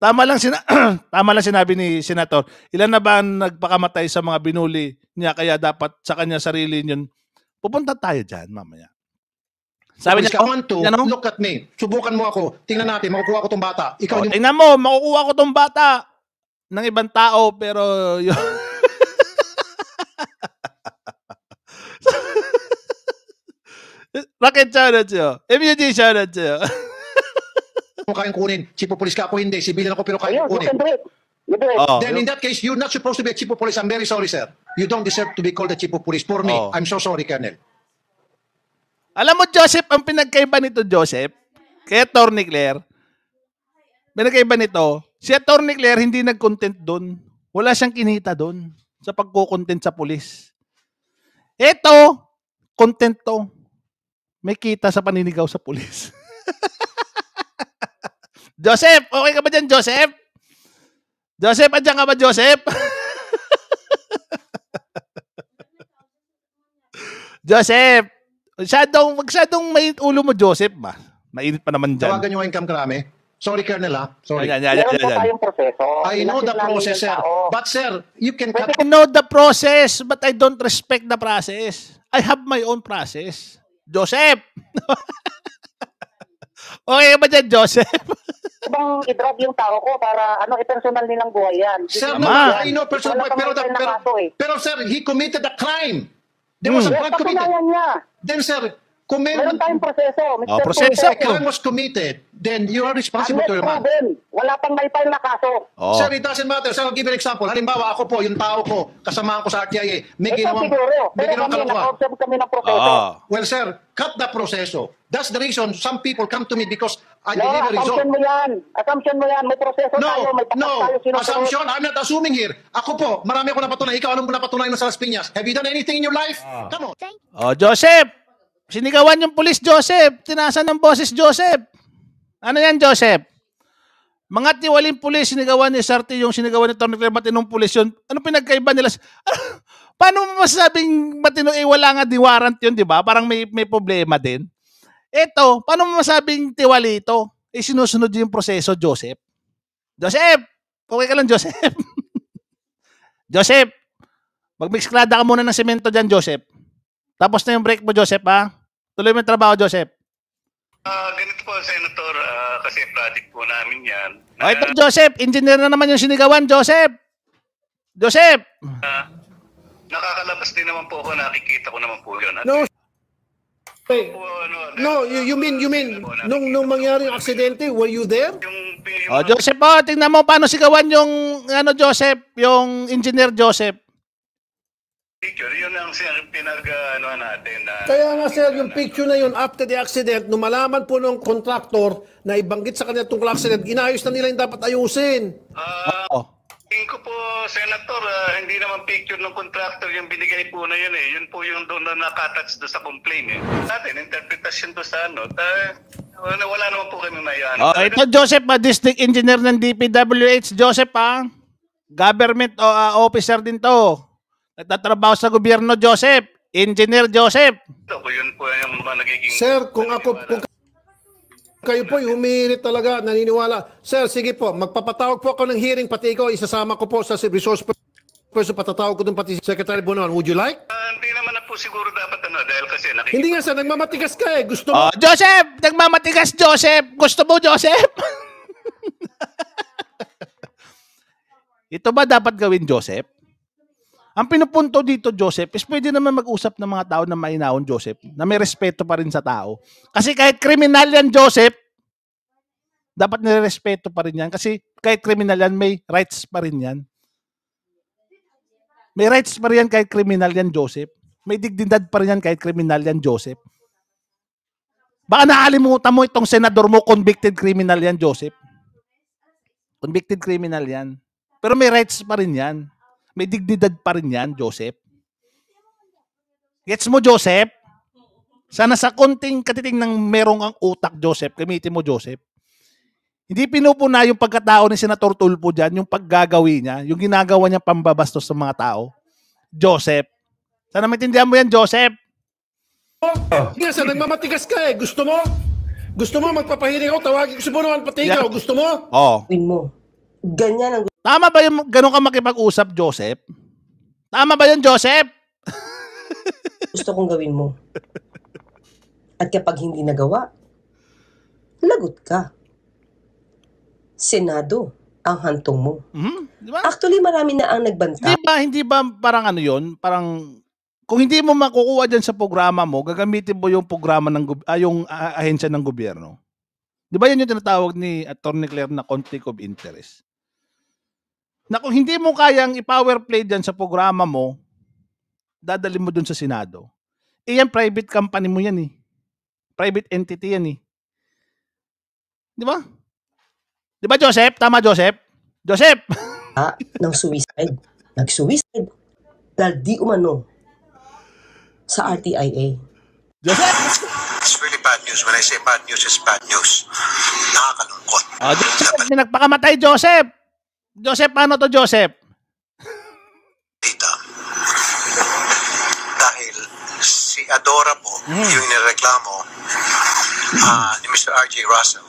Tama lang sina tama lang sinabi ni Senator. Ilan na ba ang nagpakamatay sa mga binuli niya kaya dapat sa kanya sarili niyon. Pupunta tayo diyan mamaya. Sabi niya, I want to, ano? look
at me. Subukan mo ako. Tingnan natin, makukuha ko tong bata.
Ikaw oh, yung... Tingnan mo, makukuha ko tong bata ng ibang tao, pero yun.
Rocket shoutout sa'yo. MUG shoutout sa'yo. mo kayang kunin. Chief of Police ka po, hindi. Sibilan ako pero kayang kunin. Oh, Then in that case, you're not supposed to be a Chief of Police. I'm very sorry, sir. You don't deserve to be called a Chief of Police. For me, oh. I'm so sorry, Colonel.
Alam mo, Joseph, ang pinagkaiba nito, Joseph, kaya Attorney Claire, pinagkaiba nito, si Attorney Claire hindi nag-content doon. Wala siyang kinita doon sa pagko-content sa pulis. Ito, content to. May kita sa paninigaw sa pulis. Joseph, okay ka ba dyan, Joseph? Joseph, andyan ka ba, Joseph? Joseph, Masyadong, masyadong may ulo mo, Joseph, ma. Mainit pa naman dyan. Tawagan nyo income karami. Sorry, Colonel,
ha? Sorry. Ayan, yan, ayan, ayan. tayong proseso. I know the process, sir. But, sir, you can cut...
I know the process, but I don't respect the process. I have my own process. Joseph! okay ba dyan, Joseph?
ibang i-drop yung tao ko para ano i-personal nilang buhay yan. Sir, no, I know personal buhay, pero, pero,
pero, eh. pero, sir, he committed a crime.
There was a crime hmm. committed. Niya.
deve ser Kung may, meron tayong proseso, Mr. Oh, ah, proseso. If a crime was committed, then you are responsible to your man.
Proven, wala pang may file na kaso.
Oh. Sir, it doesn't matter. Sir, I'll give an example. Halimbawa, ako po, yung tao ko, kasamahan ko sa Akyay, may Ito ginawang, may ginawang kami, kalatuan. Naka-observe kami ng proseso. Ah. Well, sir, cut the proseso. That's the reason some people come to me because I no, deliver results. assumption mo
yan. Assumption mo yan. May proseso no, tayo. May no, tayo. Sino assumption.
I'm not assuming here. Ako po, marami ako napatunay. Ikaw, anong napatunay na sa Las Piñas? Have you done anything in your life? Ah. Come on.
Thank Oh, Joseph! Sinigawan yung pulis Joseph. Tinasan ng boses Joseph. Ano yan Joseph? Mga tiwaling pulis, sinigawan ni Sarti yung sinigawan ni Tony Clemente nung pulis yun. Ano pinagkaiba nila? paano mo masasabing matino eh wala nga di warrant yun, di ba? Parang may, may problema din. Ito, paano mo masasabing tiwali ito? Eh sinusunod yung proseso, Joseph. Joseph! Okay ka lang, Joseph. Joseph! Mag-mixclada ka muna ng semento dyan, Joseph. Tapos na yung break mo, Joseph, ha? Tuloy mo yung trabaho, Joseph. Uh, ganito po, Senator, uh, kasi project po namin yan. Na, oh, ito, ah, Joseph, engineer na naman yung sinigawan, Joseph! Joseph! Uh,
nakakalabas din naman po ako, nakikita ko naman po yun. At,
no, Wait. Ano ano, ano? no, you, you mean, you mean, nung, nung mangyari yung aksidente, were you there?
oh, Joseph, oh, tingnan mo paano sigawan yung, ano, Joseph, yung engineer Joseph picture, yun
ang pinag ah, ano, natin. Na, Kaya nga sir, yung picture na yun after the accident, nung malaman po ng contractor na ibanggit sa kanya tungkol accident, inayos na nila yung dapat ayusin. Ah, Oo. Tingin ko po, Senator, ah, hindi naman picture ng contractor yung binigay po na yun eh. Yun po
yung doon na nakatouch doon sa complaint eh. Natin, interpretation doon sa ano. Ta, wala, wala naman po kami may yan. Oh, ito Joseph, ah, district engineer ng DPWH. Joseph, ha? Ah, government o, ah, officer din to. Nagtatrabaho sa gobyerno, Joseph. Engineer Joseph. Ako yun
po yung mga nagiging... Sir, kung ako... Kung kayo po humihirit talaga, naniniwala. Sir, sige po, magpapatawag po ako ng hearing, pati ikaw, isasama ko po sa resource person, patatawag ko dun pati Secretary Bonoan. Would you like? Uh, hindi naman na po siguro dapat ano, dahil kasi nakikita... Hindi nga sir, nagmamatigas
ka eh. Gusto mo... Oh, Joseph! Nagmamatigas, Joseph! Gusto mo, Joseph? Ito ba dapat gawin, Joseph? Ang pinupunto dito, Joseph, is pwede naman mag-usap ng mga tao na mainawon, Joseph, na may respeto pa rin sa tao. Kasi kahit kriminal yan, Joseph, dapat nire-respeto pa rin yan. Kasi kahit kriminal yan, may rights pa rin yan. May rights pa rin yan kahit kriminal yan, Joseph. May dignidad pa rin yan kahit kriminal yan, Joseph. Baka nakalimutan mo itong senador mo, convicted criminal yan, Joseph. Convicted criminal yan. Pero may rights pa rin yan. May dignidad pa rin yan, Joseph. Gets mo, Joseph? Sana sa konting katiting ng merong ang utak, Joseph, gamitin mo, Joseph. Hindi pinupuna yung pagkatao ni Senator Tulpo dyan, yung paggagawin niya, yung ginagawa niya pambabastos sa mga tao. Joseph. Sana maintindihan mo yan, Joseph. Oh, hindi,
nagmamatigas ka eh. Gusto mo? Gusto mo magpapahiling ako? Tawagin ko si Bono, Patigaw. Yeah. Gusto mo?
Oo. Oh. Win mo. Ganyan ang Tama ba yung ganun ka makipag-usap, Joseph?
Tama ba yun, Joseph? gusto kong gawin mo. At kapag hindi nagawa, lagot ka. Senado ang hantong mo. Mm-hmm. Diba? Actually, marami na ang nagbanta. Hindi ba, hindi ba
parang ano yon Parang kung hindi mo makukuha diyan sa programa mo, gagamitin mo yung programa ng ah, yung ah, ahensya ng gobyerno. 'Di ba 'yan yung tinatawag ni Attorney Claire na conflict of interest? na kung hindi mo kayang i powerplay play dyan sa programa mo, dadali mo dun sa Senado. Iyan eh, e private company mo yan eh. Private entity yan eh. Di ba? Di ba
Joseph? Tama Joseph? Joseph! ah, ng suicide. Nag-suicide. Dahil di umano sa RTIA. Joseph!
It's really bad news. When I say bad news, it's bad news. Nakakalungkot. Oh, Joseph,
nagpakamatay Joseph! Joseph, paano to, Joseph? Data.
Dahil si Adora po, mm. yung nireklamo uh, ni Mr. R.J. Russell,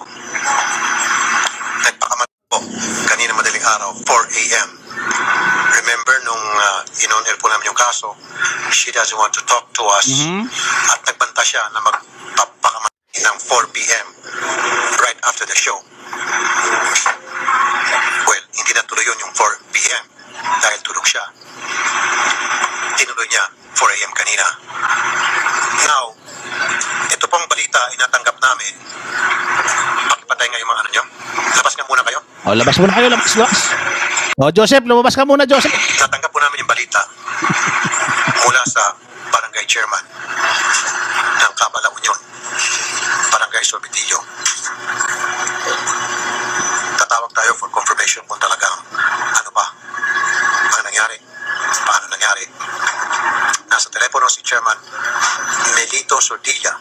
nagpakamatay po kanina madaling araw, 4 a.m. Remember nung uh, ah, in po namin yung kaso, she doesn't want to talk to us mm-hmm. at nagbanta siya na magpapakamatay ng 4 p.m. right after the show. Hindi natuloy yun yung 4 p.m. dahil tulog siya. Tinuloy niya 4 a.m. kanina. Now, ito pong balita inatanggap namin. Pakipatay nga yung mga ano nyo. Labas nga muna kayo.
O, oh, labas muna kayo. Labas, labas. O, oh, Joseph, lumabas ka muna, Joseph. Natanggap po
namin yung balita mula sa barangay chairman ng Kabala Union, barangay Sobitillo tumawag tayo for confirmation kung talaga ano ba ang nangyari, paano nangyari. Nasa telepono si Chairman Melito Sordilla,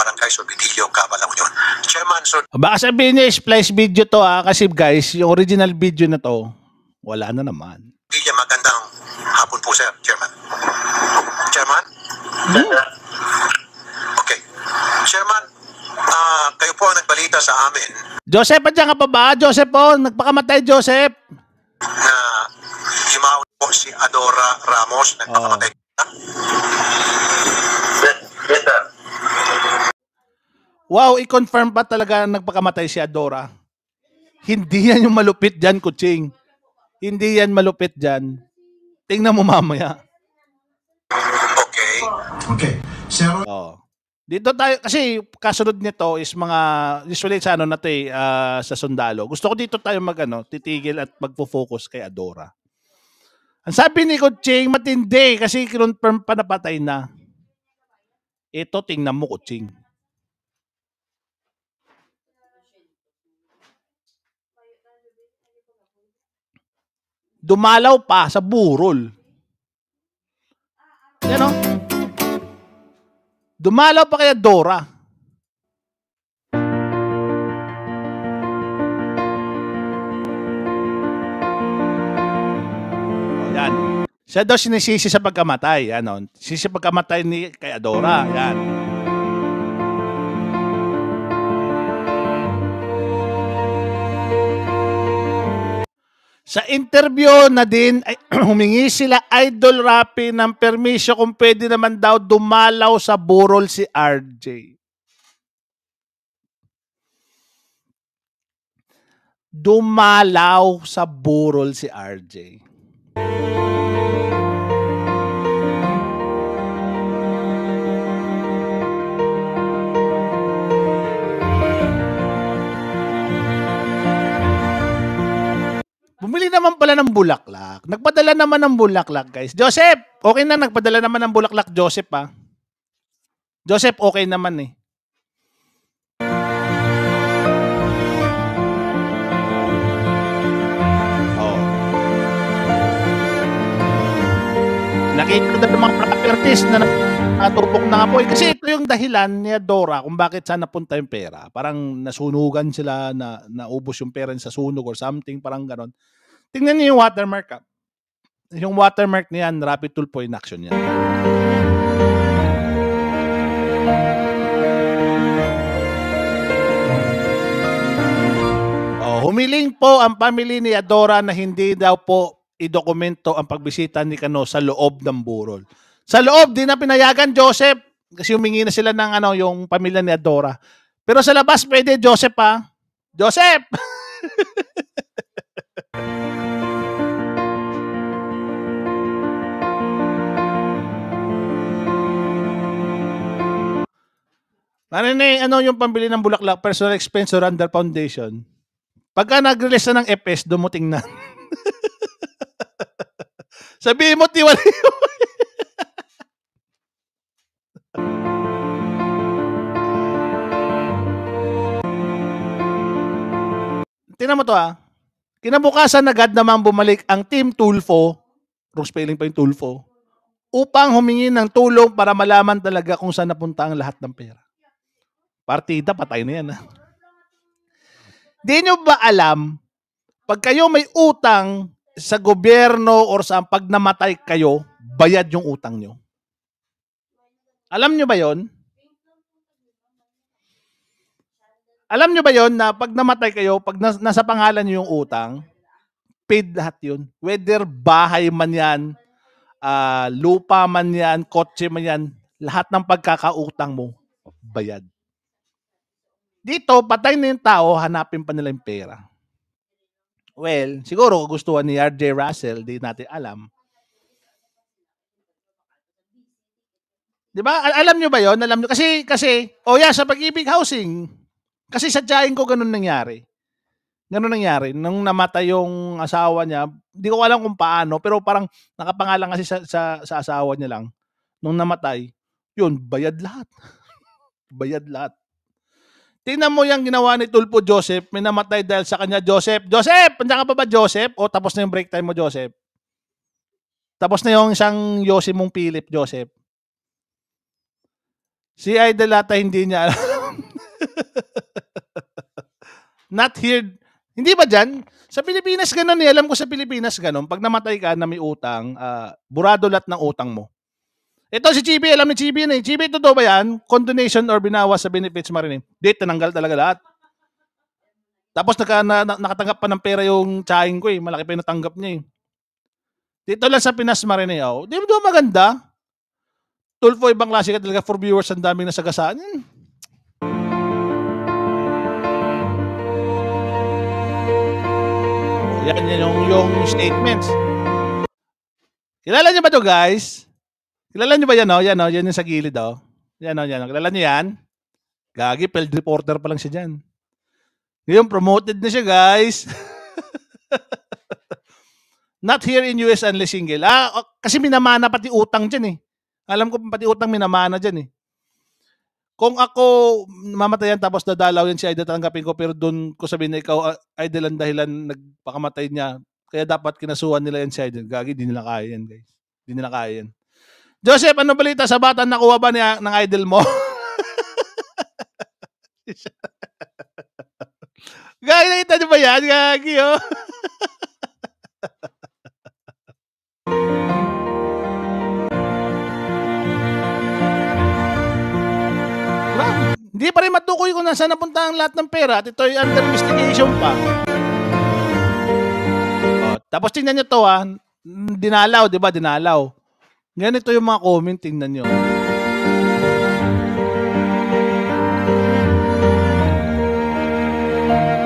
Barangay Sorbidillo, Cabalang Union. Chairman Sordilla.
Baka sabihin niya, splice video to ha, ah, kasi guys, yung original video na to, wala na naman.
Sordilla, magandang hapon po sir, Chairman. Chairman? Hmm. Okay. Chairman, Ah, kayo po ang nagbalita sa amin
Joseph, andiyan ka pa ba? Joseph po, oh, nagpakamatay Joseph.
na himaw po si Adora Ramos nagpakamatay. Yes,
Wow, i-confirm pa talaga nagpakamatay si Adora. Hindi yan yung malupit dyan, kuching. Hindi yan malupit dyan. Tingnan mo mamaya.
Okay. Okay. Zero. Oh.
Dito tayo, kasi kasunod nito is mga, usually sa ano na to eh, uh, sa sundalo. Gusto ko dito tayo mag ano, titigil at magpo-focus kay Adora. Ang sabi ni Kuching, matindi kasi kinonfirm pa napatay na. Ito, tingnan mo, Kuching. Dumalaw pa sa burol. Yan o. Oh. No? Dumalaw pa kaya Dora? Yan. Siya daw sinisisi sa pagkamatay. Ano? Sisi pagkamatay ni kay Adora. Yan. Sa interview na din, ay, humingi sila Idol Rapi ng permiso kung pwede naman daw dumalaw sa burol si RJ. Dumalaw sa burol si RJ. Bumili naman pala ng bulaklak. Nagpadala naman ng bulaklak, guys. Joseph, okay na nagpadala naman ng bulaklak, Joseph, ha? Ah. Joseph, okay naman eh. Oh. Nakikita ng mga properties na natupok na apoy. Eh. Kasi ito yung dahilan ni Dora kung bakit saan napunta yung pera. Parang nasunugan sila na naubos yung pera sa sunog or something, parang ganon. Tingnan niyo yung watermark ha. Ah. Yung watermark niyan, Rapid Tool po in action niya. Oh, humiling po ang pamilya ni Adora na hindi daw po idokumento ang pagbisita ni Kano sa loob ng burol. Sa loob din na pinayagan Joseph kasi humingi na sila ng ano yung pamilya ni Adora. Pero sa labas pwede Joseph pa. Ah. Joseph! Ano na ano yung pambili ng bulaklak, personal expense o Randall Foundation? Pagka nag-release na ng FS, dumuting na. Sabihin mo, tiwala yun. Tinan mo to ah. Kinabukasan agad naman bumalik ang Team Tulfo, wrong spelling pa yung Tulfo, upang humingi ng tulong para malaman talaga kung saan napunta ang lahat ng pera. Partida, patay na yan. Ha? Ah. Di nyo ba alam, pag kayo may utang sa gobyerno or sa pag namatay kayo, bayad yung utang nyo? Alam nyo ba yon? Alam nyo ba yon na pag namatay kayo, pag nas- nasa pangalan nyo yung utang, paid lahat yun. Whether bahay man yan, uh, lupa man yan, kotse man yan, lahat ng pagkakautang mo, bayad. Dito, patay na yung tao, hanapin pa nila yung pera. Well, siguro gustuhan ni RJ Russell, di natin alam. 'Di ba? Alam niyo ba 'yon? Alam niyo kasi kasi oh yeah, sa pag-ibig housing, kasi sadyain ko ganun nangyari. Ganun nangyari. Nung namatay yung asawa niya, hindi ko alam kung paano, pero parang nakapangalan kasi sa, sa, sa asawa niya lang. Nung namatay, yun, bayad lahat. bayad lahat. Tingnan mo yung ginawa ni Tulpo Joseph, may namatay dahil sa kanya Joseph. Joseph, andiyan ka pa ba Joseph? O tapos na yung break time mo Joseph. Tapos na yung isang Yossi mong Philip Joseph. Si Idolata hindi niya alam. Not here. Hindi ba dyan? Sa Pilipinas ganun eh. Alam ko sa Pilipinas ganun. Pag namatay ka na may utang, uh, burado lahat ng utang mo. Ito si Chibi, alam ni Chibi na eh. Chibi, totoo ba yan? Condonation or binawas sa benefits mo rin eh. Date, tinanggal talaga lahat. Tapos naka, na, nakatanggap pa ng pera yung tsahin ko eh. Malaki pa yung natanggap niya eh. Dito lang sa Pinas Marineo. Eh. Oh, di ba maganda? Tulfo, ibang klase ka talaga for viewers. Ang daming nasagasaan. Yan yung, yung statements. Kilala niyo ba to guys? Kilala niyo ba yan o? Yan o, yan yung sa gilid o. Oh. Yan o, yan o. Kilala niyo yan? Gagi, field reporter pa lang siya dyan. Ngayon, promoted na siya guys. Not here in US unless single. Ah, oh, kasi minamana pati utang dyan eh. Alam ko pati utang minamana dyan eh kung ako mamatayan tapos dadalaw yan si Aida tanggapin ko pero doon ko sabihin na ikaw ah, Aida lang dahilan nagpakamatay niya kaya dapat kinasuhan nila yan si Aida gagi di nila kaya yan guys di nila kaya yan Joseph ano balita sa bata nakuha ba niya ng idol mo Gagi nakita niyo ba yan gagi oh Hindi pa rin matukoy kung nasaan napunta ang lahat ng pera at ito ay under investigation pa. O, oh, tapos tingnan nyo to ha. Ah. Dinalaw, di ba? Dinalaw. Ganito yung mga comment, tingnan nyo.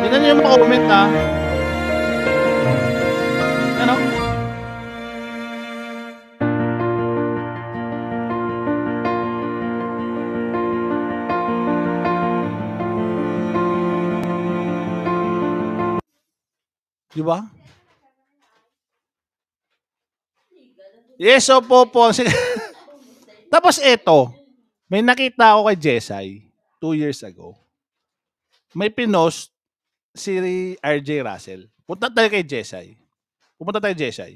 Tingnan nyo yung mga comment ha. Ah. Di ba? Yes, opo po. Tapos ito, may nakita ako kay Jessay two years ago. May pinost si RJ Russell. Punta tayo kay Jessay. Pumunta tayo kay Jessay.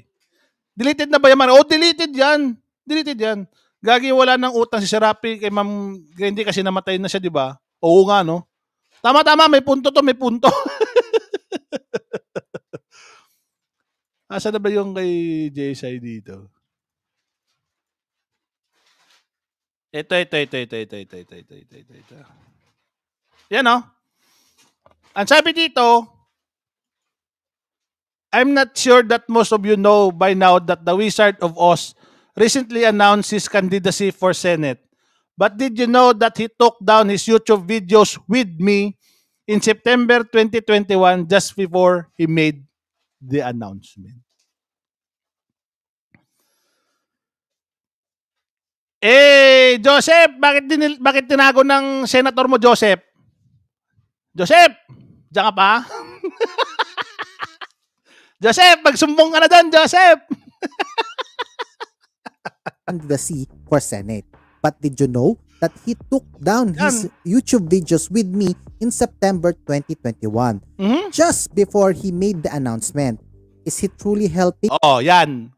Deleted na ba yan? Oh, deleted yan. Deleted yan. Gagi wala ng utang si Serapi kay Ma'am Grindy kasi namatay na siya, di ba? Oo nga, no? Tama-tama, may punto to, may punto. Asa ah, na ba yung kay JSI dito? Ito, ito, ito, ito, ito, ito, ito, ito, ito, ito, ito. Yan o. Oh. Ang sabi dito, I'm not sure that most of you know by now that the Wizard of Oz recently announced his candidacy for Senate. But did you know that he took down his YouTube videos with me in September 2021 just before he made the announcement. Eh, Joseph, bakit din bakit tinago ng senator mo Joseph? Joseph, diyan ka pa? Joseph, magsumbong ka na doon, Joseph.
and the seat for Senate. But did you know that he took down his YouTube videos with me in September 2021. Mm-hmm. Just before he made the announcement. Is he truly helping? Oh, yan.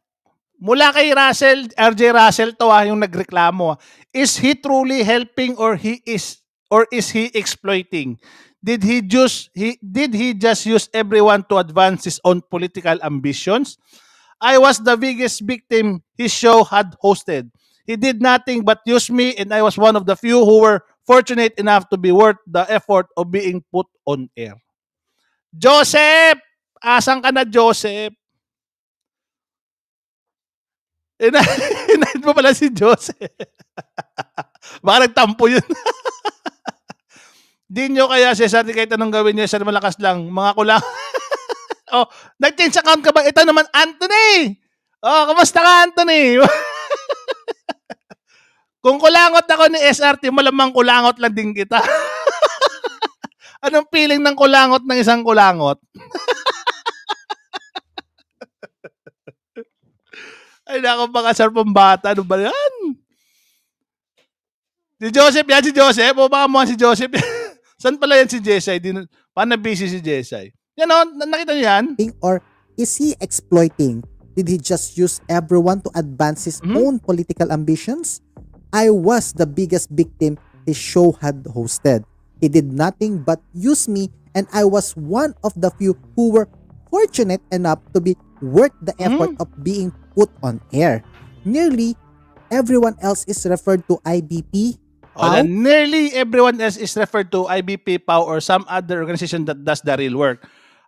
Mula kay Russell, RJ Russell to ah, yung nagreklamo. Ah. Is he truly helping or he is or is he exploiting? Did he just he did he just use everyone to advance his own political ambitions? I was the biggest victim his show had hosted. He did nothing but use me and I was one of the few who were fortunate enough to be worth the effort of being put on air. Joseph! Asan ka na, Joseph? Inahin mo pala si Joseph. Baka nagtampo yun. Di nyo kaya, Cesar, kahit anong gawin niya, Cesar, malakas lang. Mga kulang. oh, nag-change account ka ba? Ito naman, Anthony! Oh, kamusta ka, Anthony? Kung kulangot ako ni SRT, malamang kulangot lang din kita. Anong feeling ng kulangot ng isang kulangot? Ay, nako mga sir bata. Ano ba yan? Si Joseph yan, si Joseph. O baka mo si Joseph. San pala yan si Jesay? Di, paano busy si Jesay?
Yan o, oh, nakita niyo yan? Or is he exploiting? Did he just use everyone to advance his mm-hmm. own political ambitions? I was the biggest victim his show had hosted. He did nothing but use me and I was one of the few who were fortunate enough to be worth the effort mm. of being put on air. Nearly everyone else is referred to IBP. Oh, nearly
everyone else is referred to IBP, POW, or some other organization that does the real work.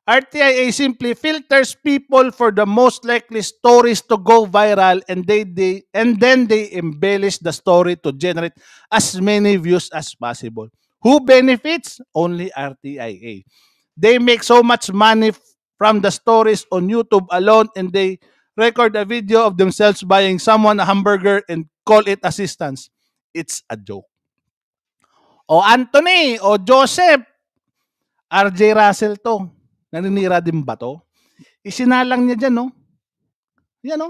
RTIA simply filters people for the most likely stories to go viral and they, they and then they embellish the story to generate as many views as possible. Who benefits? Only RTIA. They make so much money from the stories on YouTube alone and they record a video of themselves buying someone a hamburger and call it assistance. It's a joke. O Anthony, o Joseph, RJ Russell to naninira din ba to? Isinalang niya dyan, no? Yan, no?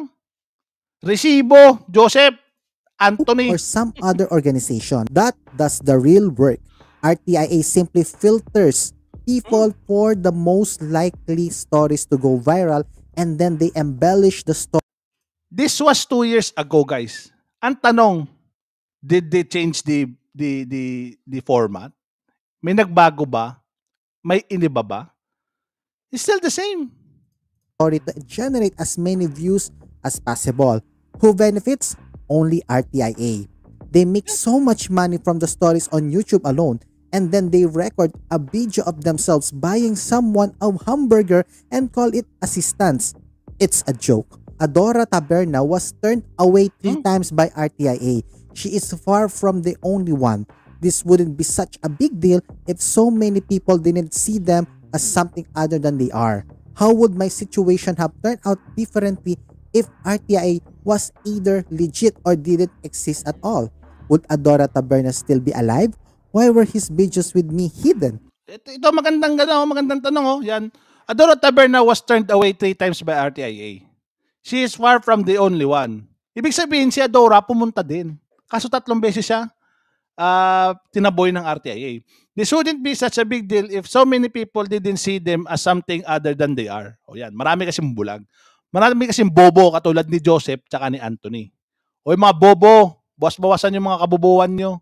Resibo, Joseph, Anthony. Or
some other organization that does the real work. RTIA simply filters people hmm. for the most likely stories to go viral and then they embellish the story. This was
two years ago, guys. Ang tanong, did they change the the the, the format? May nagbago ba? May iniba ba? It's still the same.
Or it generate as many views as possible. Who benefits? Only RTIA. They make so much money from the stories on YouTube alone and then they record a video of themselves buying someone a hamburger and call it assistance. It's a joke. Adora Taberna was turned away three mm. times by RTIA. She is far from the only one. This wouldn't be such a big deal if so many people didn't see them as something other than they are? How would my situation have turned out differently if RTIA was either legit or didn't exist at all? Would Adora Taberna still be alive? Why were his videos with me hidden?
Ito, ito magandang ganon, oh, magandang tanong oh, yan. Adora Taberna was turned away three times by RTIA. She is far from the only one. Ibig sabihin si Adora pumunta din. Kaso tatlong beses siya uh, tinaboy ng RTIA. This wouldn't be such a big deal if so many people didn't see them as something other than they are. O yan, marami kasing bulag. Marami kasing bobo katulad ni Joseph tsaka ni Anthony. O mga bobo, bawas-bawasan yung mga kabubuan nyo.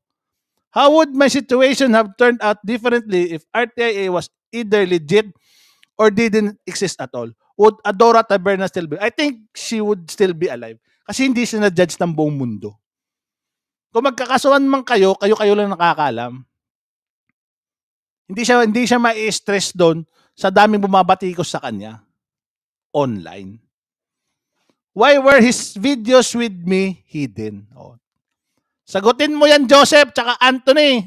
How would my situation have turned out differently if RTIA was either legit or didn't exist at all? Would Adora Taberna still be? I think she would still be alive. Kasi hindi siya na-judge ng buong mundo. Kung magkakasuan man kayo, kayo-kayo lang nakakaalam. Hindi siya hindi siya ma-stress doon sa daming bumabatikos sa kanya online. Why were his videos with me hidden? Oh. Sagutin mo yan, Joseph, tsaka Anthony.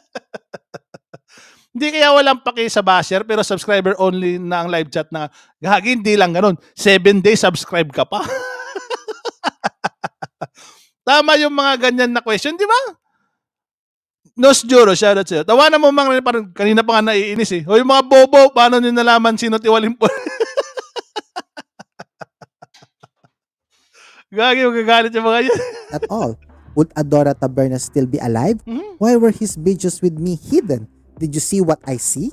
Hindi kaya walang paki sa basher, pero subscriber only na ang live chat na, gagi, hindi lang ganun. Seven days subscribe ka pa. Tama yung mga ganyan na question, di ba? Nos Juro, shoutout sa'yo. Tawanan mo mga parang kanina pa nga naiinis eh. Hoy mga bobo, paano nyo nalaman sino tiwalim po? Gagi, magagalit yung mga yun.
At all. Would Adora Taberna still be alive? Mm-hmm. Why were his videos with me hidden? Did you see what I see?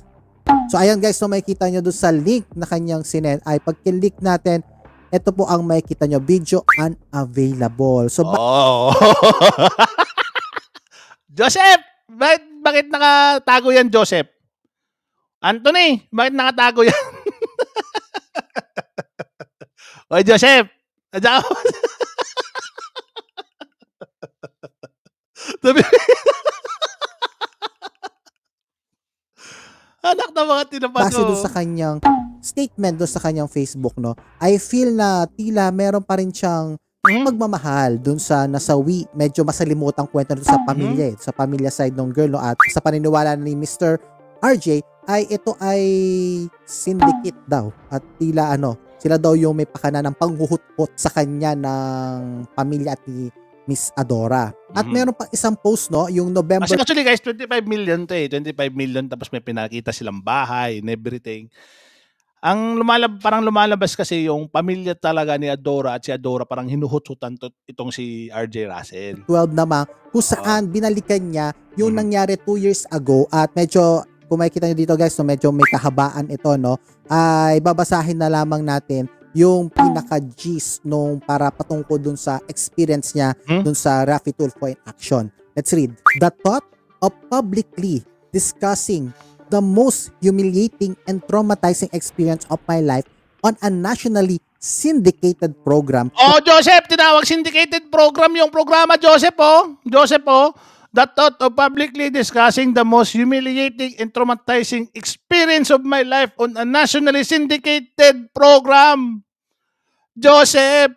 So ayan guys, so makikita nyo doon sa link na kanyang sinend ay pag-click natin, ito po ang makikita nyo, video unavailable. So, ba- oh.
Joseph! bakit, bakit nakatago yan, Joseph? Anthony, bakit nakatago yan? Oy, Joseph! Adya ako. Sabi, Anak na mga tinapat Base doon sa
kanyang statement doon sa kanyang Facebook, no? I feel na tila meron pa rin siyang mm-hmm. magmamahal dun sa nasawi, medyo masalimutan kwento nito sa mm-hmm. pamilya mm-hmm. eh, sa pamilya side ng girl no at sa paniniwala ni Mr. RJ ay ito ay syndicate daw at tila ano sila daw yung may pakana ng panghuhutpot sa kanya ng pamilya at ni Miss Adora. At mm-hmm. meron pang isang post, no? Yung November... Actually,
actually guys, 25 million to eh. 25 million tapos may pinakita silang bahay and everything. Ang lumalab, parang lumalabas kasi yung pamilya talaga ni Adora at si Adora parang hinuhutsutan to, itong si RJ Russell.
12 naman, kung saan oh. binalikan niya yung hmm. nangyari 2 years ago at medyo, kung makikita nyo dito guys, so medyo may kahabaan ito, no? Ay ah, babasahin na lamang natin yung pinaka-gist nung para patungkol dun sa experience niya hmm? dun sa Rafi Tulfo in action. Let's read. The thought of publicly discussing the most humiliating and traumatizing experience of my life on a nationally syndicated program. Oh,
Joseph, tinawag syndicated program yung programa, Joseph, oh. Joseph, oh. The thought of publicly discussing the most humiliating and traumatizing experience of my life on a nationally syndicated program. Joseph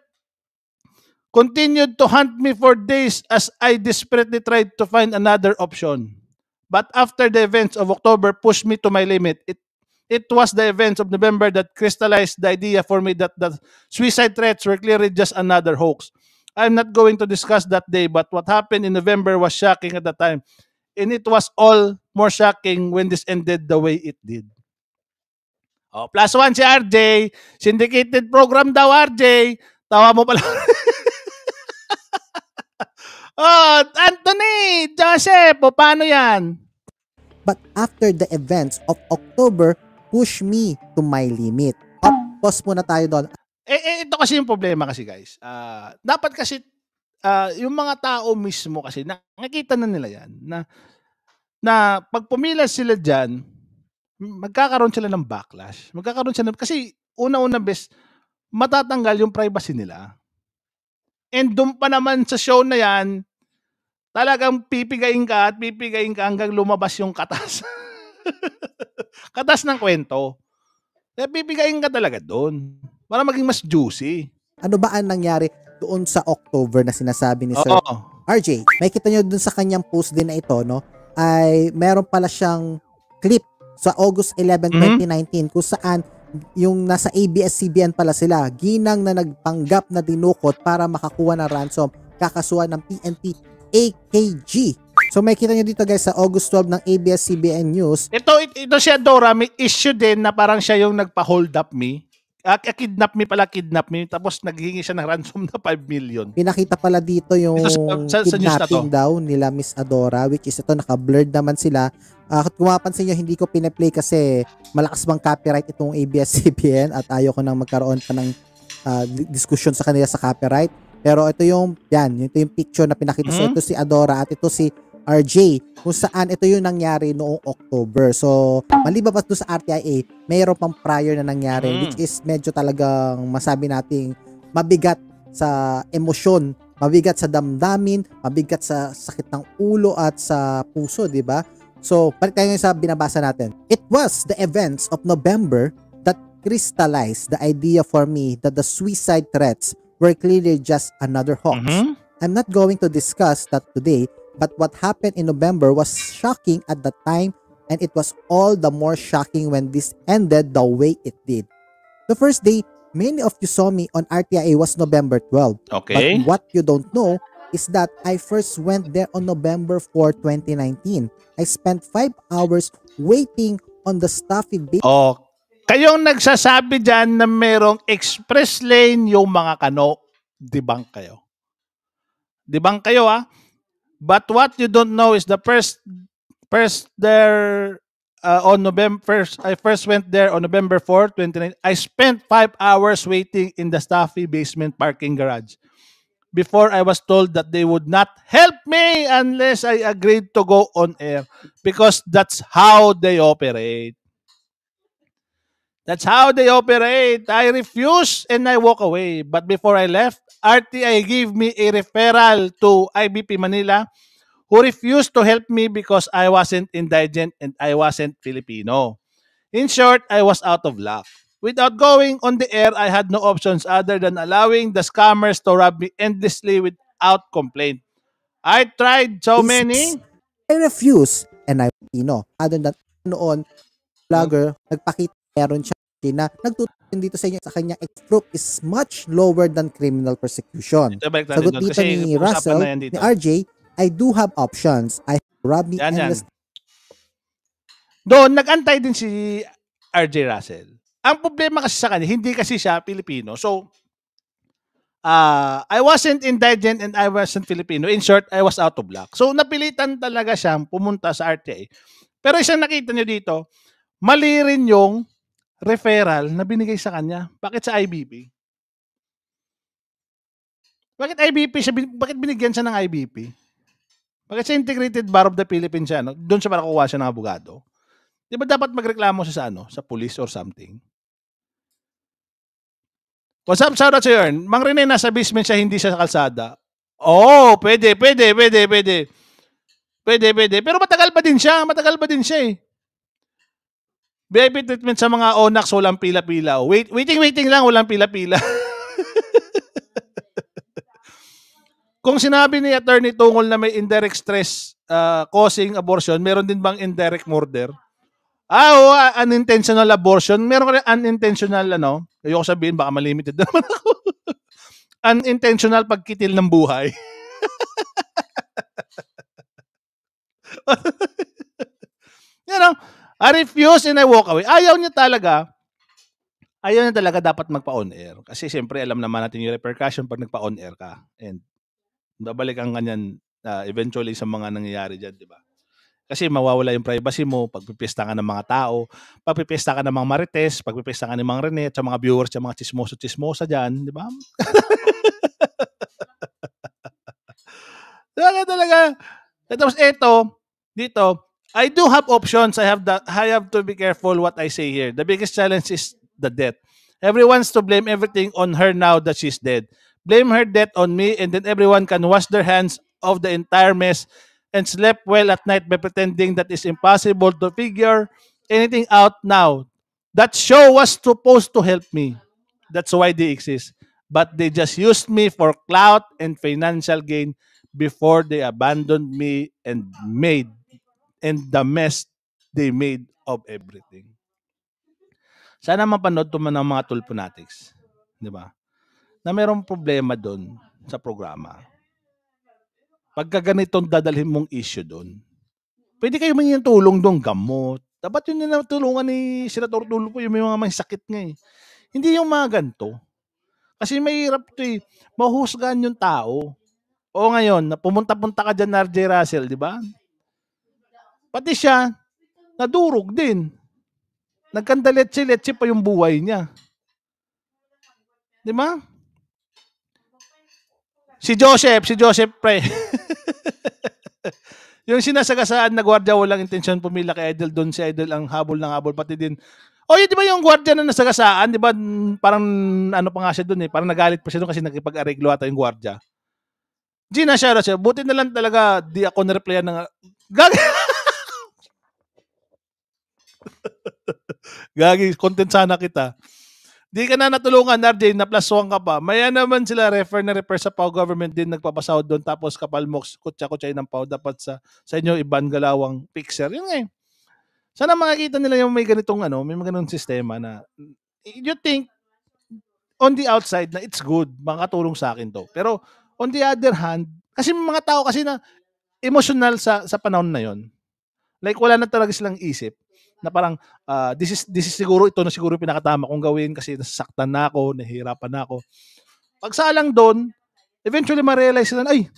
continued to hunt me for days as I desperately tried to find another option. But after the events of October pushed me to my limit, it it was the events of November that crystallized the idea for me that the suicide threats were clearly just another hoax. I'm not going to discuss that day, but what happened in November was shocking at the time. And it was all more shocking when this ended the way it did. Oh, plus one si RJ. Syndicated program daw, RJ. Tawa mo pala.
oh, Anthony, Joseph, paano yan? but after the events of October, push me to my limit. Up, pause muna tayo doon.
Eh, eh, ito kasi yung problema kasi guys. Uh, dapat kasi uh, yung mga tao mismo kasi nakikita na nila yan na na pag pumila sila diyan magkakaroon sila ng backlash. Magkakaroon sila ng, kasi una-una best matatanggal yung privacy nila. And doon pa naman sa show na yan, talagang pipigayin ka at pipigayin ka hanggang lumabas yung katas. katas ng kwento.
Kaya eh, pipigain ka talaga doon para maging mas juicy. Ano ba ang nangyari doon sa October na sinasabi ni Oo. Sir RJ? May kita nyo doon sa kanyang post din na ito, no? Ay meron pala siyang clip sa August 11, mm-hmm. 2019 kung saan yung nasa ABS-CBN pala sila, ginang na nagpanggap na dinukot para makakuha ng ransom kakasuhan ng PNP AKG. So makita nyo dito guys sa August 12 ng ABS-CBN News.
Ito, ito siya Dora, may issue din na parang siya yung nagpa-hold up me. Uh, kidnap me pala, kidnap me. Tapos naghingi siya ng ransom na 5 million.
Pinakita pala dito yung ito sa, sa, sa kidnapping daw nila Miss Adora, which is ito, naka-blurred naman sila. Uh, kung mapansin nyo, hindi ko pinaplay kasi malakas bang copyright itong ABS-CBN at ayoko nang magkaroon pa ng uh, diskusyon sa kanila sa copyright. Pero ito yung, yan, ito yung picture na pinakita mm-hmm. sa ito si Adora at ito si RJ kung saan ito yung nangyari noong October. So, malibabas pa doon sa RTIA, mayroon pang prior na nangyari mm. which is medyo talagang masabi nating mabigat sa emosyon, mabigat sa damdamin, mabigat sa sakit ng ulo at sa puso, di ba? So, balik tayo sa binabasa natin. It was the events of November that crystallized the idea for me that the suicide threats were clearly just another hoax. Mm-hmm. I'm not going to discuss that today, but what happened in November was shocking at the time, and it was all the more shocking when this ended the way it did. The first day, many of you saw me on RTIA was November 12. Okay. But what you don't know is that I first went there on November 4, 2019. I spent five hours waiting on the stuffy baby.
Oh, Kayong nagsasabi dyan na merong express lane yung mga kano, dibang kayo. Dibang kayo ah. But what you don't know is the first first there uh, on November first I first went there on November 4, 29. I spent 5 hours waiting in the stuffy basement parking garage before I was told that they would not help me unless I agreed to go on air because that's how they operate. That's how they operate. I refuse and I walk away. But before I left, RTI gave me a referral to IBP Manila who refused to help me because I wasn't indigent and I wasn't Filipino. In short, I was out of luck. Without going on the air, I had no options other than allowing the scammers to rob me endlessly without complaint. I tried so many.
I refuse and I Filipino. Other than noon, vlogger, nagpakita meron siya na nagtutulong dito sa inyo sa kanya proof is much lower than criminal persecution. Ito, Sagot dito Kasi ni Russell, ni RJ, I do have options. I rob me yan, endless... Yan.
Doon, nag-antay din si RJ Russell. Ang problema kasi sa kanya, hindi kasi siya Pilipino. So, uh, I wasn't indigent and I wasn't Filipino. In short, I was out of luck. So, napilitan talaga siyang pumunta sa RTA. Pero isang nakita niyo dito, mali rin yung referral na binigay sa kanya. Bakit sa IBP? Bakit IBP siya? Bakit binigyan siya ng IBP? Bakit sa Integrated Bar of the Philippines siya? No? Doon siya para kuha siya ng abogado. Di ba dapat magreklamo siya sa ano? Sa police or something? What's up? Shout out to Earn. Mang Rene, nasa basement siya, hindi siya sa kalsada. Oo, oh, pwede, pwede, pwede, pwede. Pwede, pwede. Pero matagal pa din siya. Matagal pa din siya eh. VIP treatment sa mga Onax, walang pila-pila. Wait, waiting, waiting lang, walang pila-pila. Kung sinabi ni attorney tungol na may indirect stress uh, causing abortion, meron din bang indirect murder? Ah, oh, unintentional abortion. Meron ka rin unintentional, ano? Ayoko sabihin, baka malimited naman ako. unintentional pagkitil ng buhay. you know, I refuse and I walk away. Ayaw niya talaga. Ayaw niya talaga dapat magpa-on air. Kasi siyempre alam naman natin yung repercussion pag nagpa-on air ka. And babalik ang kanyan uh, ah, eventually sa mga nangyayari dyan, di ba? Kasi mawawala yung privacy mo, pagpipista ka ng mga tao, pagpipista ka ng mga marites, pagpipista ka ng mga rene, sa mga viewers, sa mga chismoso-chismosa dyan, di ba? talaga talaga. Tapos ito, dito, I do have options. I have that. I have to be careful what I say here. The biggest challenge is the death. Everyone's to blame everything on her now that she's dead. Blame her death on me, and then everyone can wash their hands of the entire mess and sleep well at night by pretending that it's impossible to figure anything out now. That show was supposed to help me. That's why they exist. But they just used me for clout and financial gain before they abandoned me and made and the mess they made of everything. Sana mapanood to man ng mga tulponatics, di ba? Na mayroong problema doon sa programa. Pagka ganitong dadalhin mong issue doon, pwede kayo may tulong doon, gamot. Dapat yun na tulungan ni Senator Tulfo, yung may mga may sakit nga eh. Hindi yung mga ganito. Kasi mahirap to eh. Mahusgan yung tao. O ngayon, pumunta-punta ka dyan, RJ Russell, di ba? Pati siya, nadurog din. Nagkandaletse-letse pa yung buhay niya. Di ba? Si Joseph, si Joseph pre. yung sinasagasaan na gwardiya walang intensyon pumila kay Idol doon si Idol ang habol ng habol pati din. O oh, yun, di ba yung gwardiya na nasagasaan, di ba mm, parang ano pa nga siya doon eh, parang nagalit pa siya doon kasi nakipag-areglo ata yung gwardiya. Gina siya siya, buti na lang talaga di ako na-replyan ng... Gag- Gagi, content sana kita. Di ka na natulungan, RJ, naplasuan ka pa. Maya naman sila refer na refer sa PAW government din nagpapasahod doon tapos kapalmox, kutsa-kutsa ng PAW dapat sa, sa inyo iban galawang fixer. Yun nga eh. Sana makikita nila yung may ganitong ano, may ganitong sistema na you think on the outside na it's good, makatulong sa akin to. Pero on the other hand, kasi mga tao kasi na emotional sa sa panahon na yon. Like wala na talaga silang isip na parang uh, this is this is siguro ito na siguro pinakatama kong gawin kasi nasasaktan na ako, nahihirapan na ako. Pagsalang doon, eventually ma-realize na ay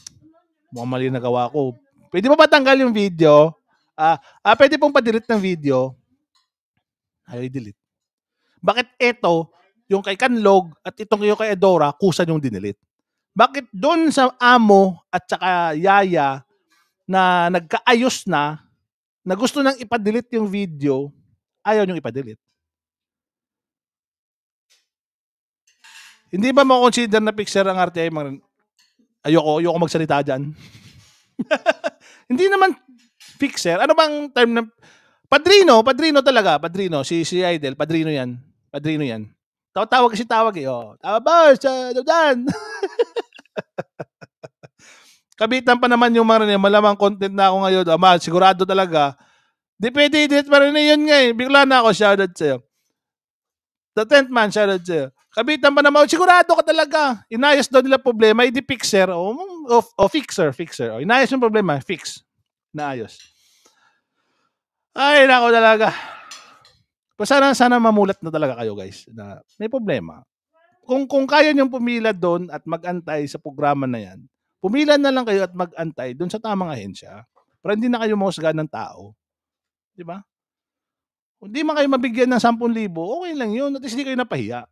mukhang mali na gawa ko. Pwede ba patanggal yung video? Ah, uh, uh, pwede pong pa-delete ng video. Ayaw i-delete. Bakit ito, yung kay Kanlog at itong yung kay Edora, kusa yung dinelete? Bakit doon sa amo at saka yaya na nagkaayos na, na gusto nang ipadelete yung video, ayaw niyong ipadelete. Hindi ba consider na picture ang RTI? Ayoko, ayoko magsalita dyan. Hindi naman fixer. Ano bang term ng... Padrino, padrino talaga. Padrino, si, si Idol. Padrino yan. Padrino yan. Tawag, tawag kasi tawag eh. Oh. Tawag ba? Ah, Sa, ano dyan. kabitan pa naman yung mga malamang content na ako ngayon. Ama, sigurado talaga. Di pwede edit pa rin yun nga eh. Bigla na ako, shoutout sa'yo. The 10th man, shoutout sa'yo. Kabitan pa naman, sigurado ka talaga. Inayos daw nila problema, hindi fixer. O, o, o fixer, fixer. O, oh, inayos yung problema, fix. Naayos. Ay, nako talaga. Pero sana, sana mamulat na talaga kayo guys na may problema. Kung, kung kaya niyong pumila doon at magantay sa programa na yan, Pumila na lang kayo at mag-antay doon sa tamang ahensya Pero hindi na kayo mahusga ng tao. Di ba? Hindi man kayo mabigyan ng 10,000, okay lang yun. At hindi kayo napahiya.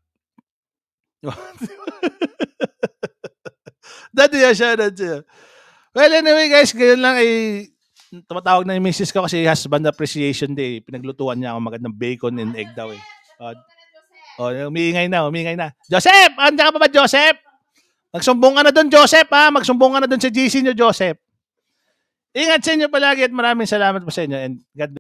Di ba? Dati yan siya, dati yan. Well, anyway guys, ganyan lang ay eh, tumatawag na yung misis ko kasi husband appreciation day. Pinaglutuan niya ako magandang bacon and egg daw eh. Ano ah, oh, umiingay na, umiingay na. Joseph! Andiyan ka pa ba, Joseph? Magsumbong ka na doon, Joseph, ha? Magsumbong ka na doon sa GC nyo, Joseph. Ingat sa inyo palagi at maraming salamat po sa inyo and God